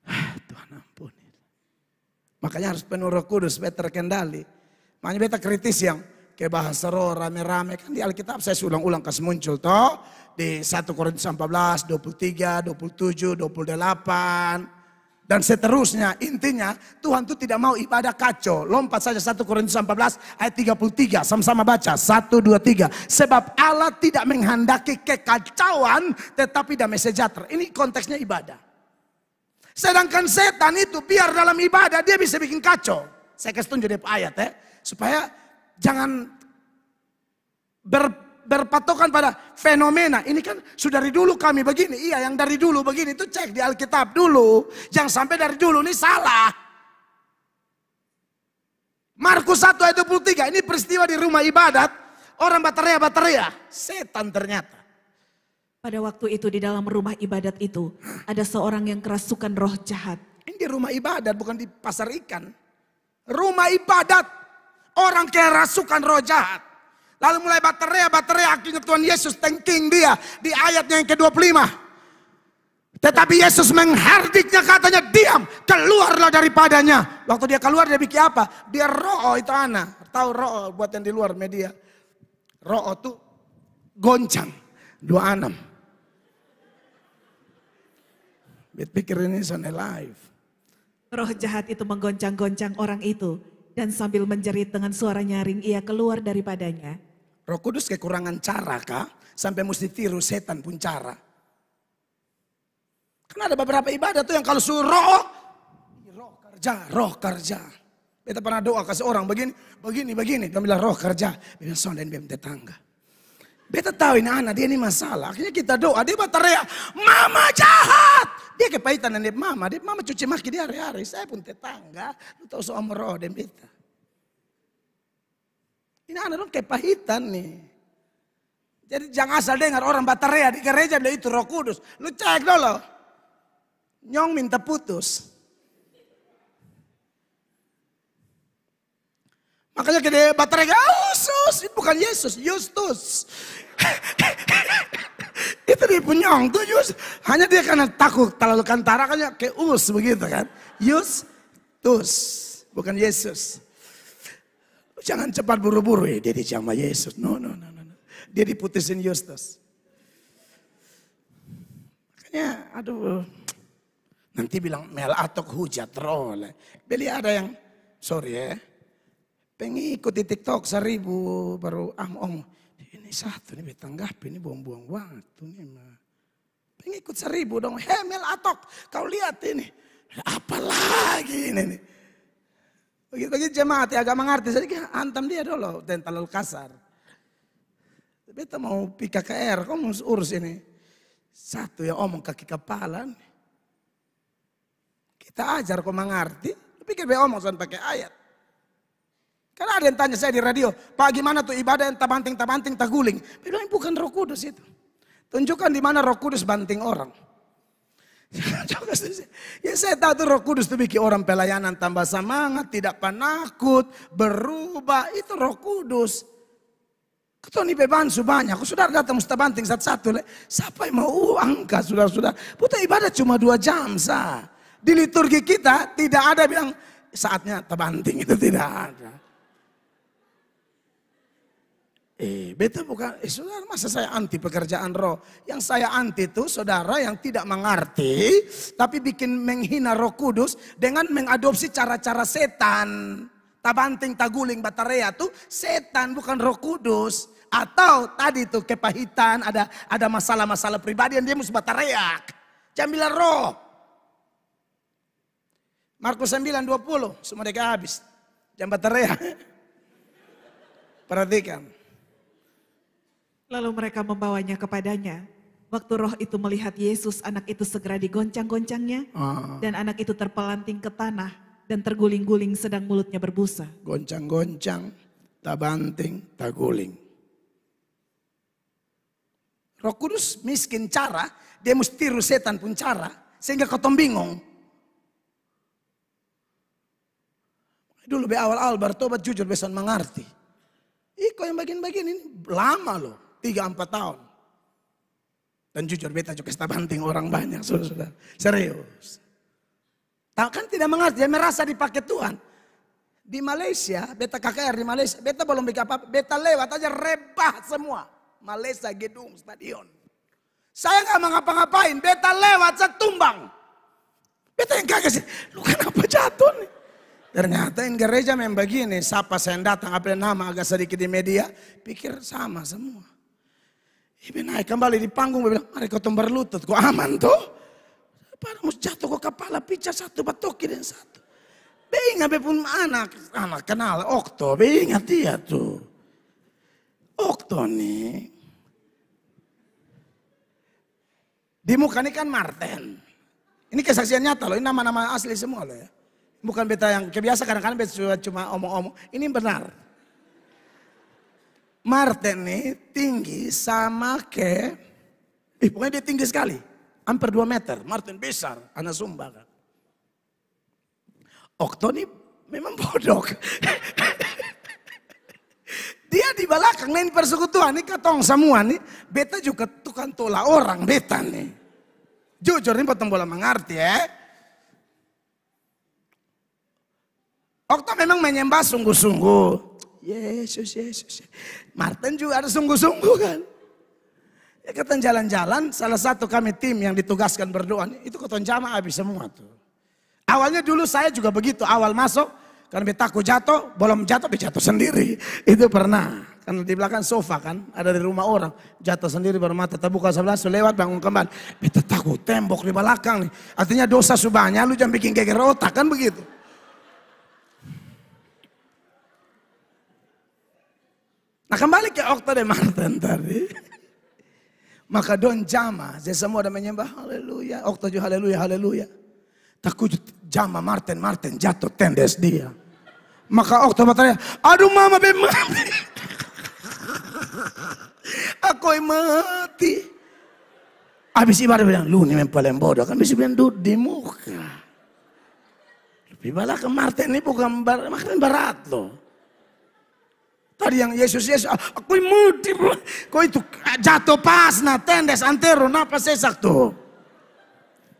Ah, Tuhan ampuni. Makanya harus penurut kudus, better kendali. Makanya beta kritis yang ke bahasa roh rame-rame kan di Alkitab saya ulang-ulang kasih muncul toh di 1 Korintus 14, 23, 27, 28 dan seterusnya. Intinya Tuhan itu tidak mau ibadah kacau. Lompat saja 1 Korintus 14 ayat 33 sama-sama baca 1 2 3. Sebab Allah tidak menghendaki kekacauan tetapi damai sejahtera. Ini konteksnya ibadah. Sedangkan setan itu biar dalam ibadah dia bisa bikin kacau. Saya kasih tunjuk ayat ya. Supaya jangan ber, berpatokan pada fenomena. Ini kan sudah dari dulu kami begini. Iya yang dari dulu begini itu cek di Alkitab dulu. Jangan sampai dari dulu ini salah. Markus 1 ayat 23. Ini peristiwa di rumah ibadat. Orang bateria bateria Setan ternyata. Pada waktu itu di dalam rumah ibadat itu. Ada seorang yang kerasukan roh jahat. Ini di rumah ibadat bukan di pasar ikan. Rumah ibadat Orang rasukan roh jahat. Lalu mulai baterai, baterai akhirnya Tuhan Yesus tengking dia di ayatnya yang ke-25. Tetapi Yesus menghardiknya katanya diam, keluarlah daripadanya. Waktu dia keluar dia bikin apa? Dia roh itu anak. Tahu roh buat yang di luar media. Roh itu goncang. Dua enam. Pikir ini sana live. Roh jahat itu menggoncang-goncang orang itu dan sambil menjerit dengan suara nyaring ia keluar daripadanya. Roh Kudus kekurangan cara kah? Sampai mesti tiru setan pun cara. Karena ada beberapa ibadah tuh yang kalau suruh roh, roh kerja, roh kerja. Kita pernah doa kasih orang begini, begini, begini. Dia bilang roh kerja. Dia bilang soalnya tetangga. Beta tahu ini anak dia ini masalah. Akhirnya kita doa, dia bateria mama jahat. Dia kepahitan dengan mama, dia mama cuci maki dia hari-hari. Saya pun tetangga, lu tahu soal meroh dan beta. Ini anak dong kepahitan nih. Jadi jangan asal dengar orang bateria di gereja bilang itu roh kudus. Lu cek dulu. Nyong minta putus. Makanya gede baterai, oh, Yesus, bukan Yesus, Justus. [laughs] itu dipunyong tuh Yus. Hanya dia karena takut. terlalu kantara kan ya kayak us begitu kan. Yus, tus. Bukan Yesus. Jangan cepat buru-buru ya. Dia dijama Yesus. No, no, no, no. Dia diputusin Yustus. Makanya aduh. Nanti bilang mel atau hujat role. Beli ada yang sorry ya. Pengen di TikTok seribu baru ah om. Ini satu nih betanggah, ini buang-buang waktu nih mah. Pengen ikut seribu dong, hemel atok. Kau lihat ini, apalagi ini nih. Begitu-begitu jemaat ya agak mengerti, jadi antam dia dulu, dan terlalu kasar. kita mau PKKR, kau mau urus ini. Satu ya omong kaki kepala nih. Kita ajar kau mengerti, tapi dia omong jangan pakai ayat. Karena ada yang tanya saya di radio, Pak gimana tuh ibadah yang tabanting, tabanting, taguling. Bilang bukan roh kudus itu. Tunjukkan di mana roh kudus banting orang. [laughs] ya saya tahu tuh roh kudus tuh bikin orang pelayanan tambah semangat, tidak penakut, berubah. Itu roh kudus. Ketua ni beban su Aku Sudah datang mesti banting satu-satu. Siapa yang mau angkat sudah sudah. Putar ibadah cuma dua jam sah. Di liturgi kita tidak ada bilang saatnya terbanting itu tidak ada. Eh, betul bukan, eh, saudara masa saya anti pekerjaan roh? Yang saya anti itu saudara yang tidak mengerti, tapi bikin menghina roh kudus dengan mengadopsi cara-cara setan. Tak banting Tabanting, taguling, batarea tuh setan bukan roh kudus. Atau tadi itu kepahitan, ada ada masalah-masalah pribadi yang dia mesti batareak. Jangan roh. Markus 20. semua dekat habis. Jangan batareak. [laughs] Perhatikan. Lalu mereka membawanya kepadanya. Waktu roh itu melihat Yesus, anak itu segera digoncang-goncangnya. uh, Dan anak itu terpelanting ke tanah dan terguling-guling sedang mulutnya berbusa. Goncang-goncang, tak banting, tak guling. Roh Kudus miskin cara, dia mesti tiru setan pun cara. Sehingga kau bingung. Dulu be awal-awal bertobat jujur besan mengerti. Iko yang bagian-bagian ini lama loh tiga empat tahun. Dan jujur beta juga kita banting orang banyak saudara. Serius. Tahu kan tidak mengerti, dia merasa dipakai Tuhan. Di Malaysia, beta KKR di Malaysia, beta belum bikin apa, beta lewat aja rebah semua. Malaysia gedung stadion. Saya nggak mau ngapa ngapain beta lewat saya tumbang. Beta yang kaget sih, lu kenapa jatuh nih? Ternyata yang gereja membagi ini siapa saya datang, apa nama agak sedikit di media, pikir sama semua. Ibu naik kembali di panggung, ibu bilang, mari kau tembar lutut, kau aman tuh. Padahal jatuh kau kepala, pecah satu, batoki dan satu. Bingung ingat pun anak, anak kenal Okto, be ingat dia tuh. Okto nih. Di muka ini kan Martin. Ini kesaksian nyata loh, ini nama-nama asli semua loh ya. Bukan beta yang kebiasa kadang-kadang beta cuma omong-omong. Ini benar. Martin nih tinggi sama ke, eh, pokoknya dia tinggi sekali. Hampir 2 meter. Martin besar, anak Sumba kan. Okto nih memang bodoh. [laughs] dia di belakang lain persekutuan nih katong semua nih. Beta juga tukang tolak orang beta nih. Jujur nih potong bola mengerti ya. Eh. Okto memang menyembah sungguh-sungguh. Yesus, Yesus. Martin juga harus sungguh-sungguh kan. Ya, keton jalan-jalan, salah satu kami tim yang ditugaskan berdoa. Itu keton jamaah habis semua tuh. Awalnya dulu saya juga begitu, awal masuk. Karena betaku jatuh, belum jatuh, dia jatuh sendiri. Itu pernah. Karena di belakang sofa kan, ada di rumah orang. Jatuh sendiri baru mata terbuka sebelah, lewat bangun kembali. Beta takut tembok di belakang nih. Artinya dosa subahnya, lu jangan bikin geger otak kan begitu. Nah kembali ke Okta de Martin tadi. Maka don jama, saya semua ada menyembah haleluya, Okta juga haleluya, haleluya. Takut jama Martin, Martin jatuh tendes dia. Maka Okta bertanya, aduh mama be mati. [laughs] Aku mati. Habis ibadah bilang, lu ini yang paling bodoh. Kan bisa bilang duduk di muka. Lebih balak ke Martin ini bukan bar, Martin berat loh. Tadi yang Yesus, Yesus, aku mudi, kau itu jatuh pas na tendes antero napa sesak tuh.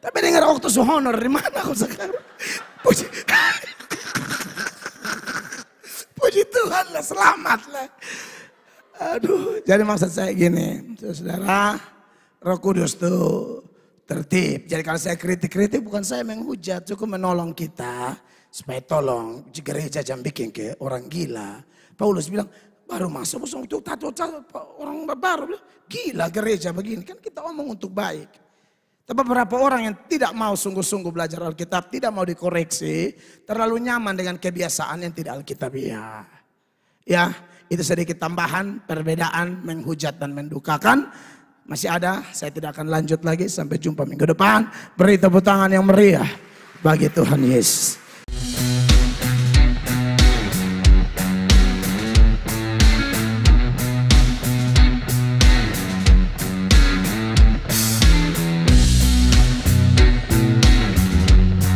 Tapi dengar waktu su honor di mana aku sekarang? Puji, puji Tuhan lah, selamat lah. Aduh, jadi maksud saya gini, saudara, Roh Kudus tuh tertib. Jadi kalau saya kritik-kritik bukan saya menghujat, cukup menolong kita supaya tolong gereja jangan bikin ke orang gila Paulus bilang, baru masuk untuk tato orang baru. Gila gereja begini. Kan kita omong untuk baik. Tapi beberapa orang yang tidak mau sungguh-sungguh belajar Alkitab, tidak mau dikoreksi, terlalu nyaman dengan kebiasaan yang tidak Alkitabiah. Ya, itu sedikit tambahan, perbedaan, menghujat dan mendukakan. Masih ada, saya tidak akan lanjut lagi. Sampai jumpa minggu depan. Beri tepuk tangan yang meriah bagi Tuhan Yesus.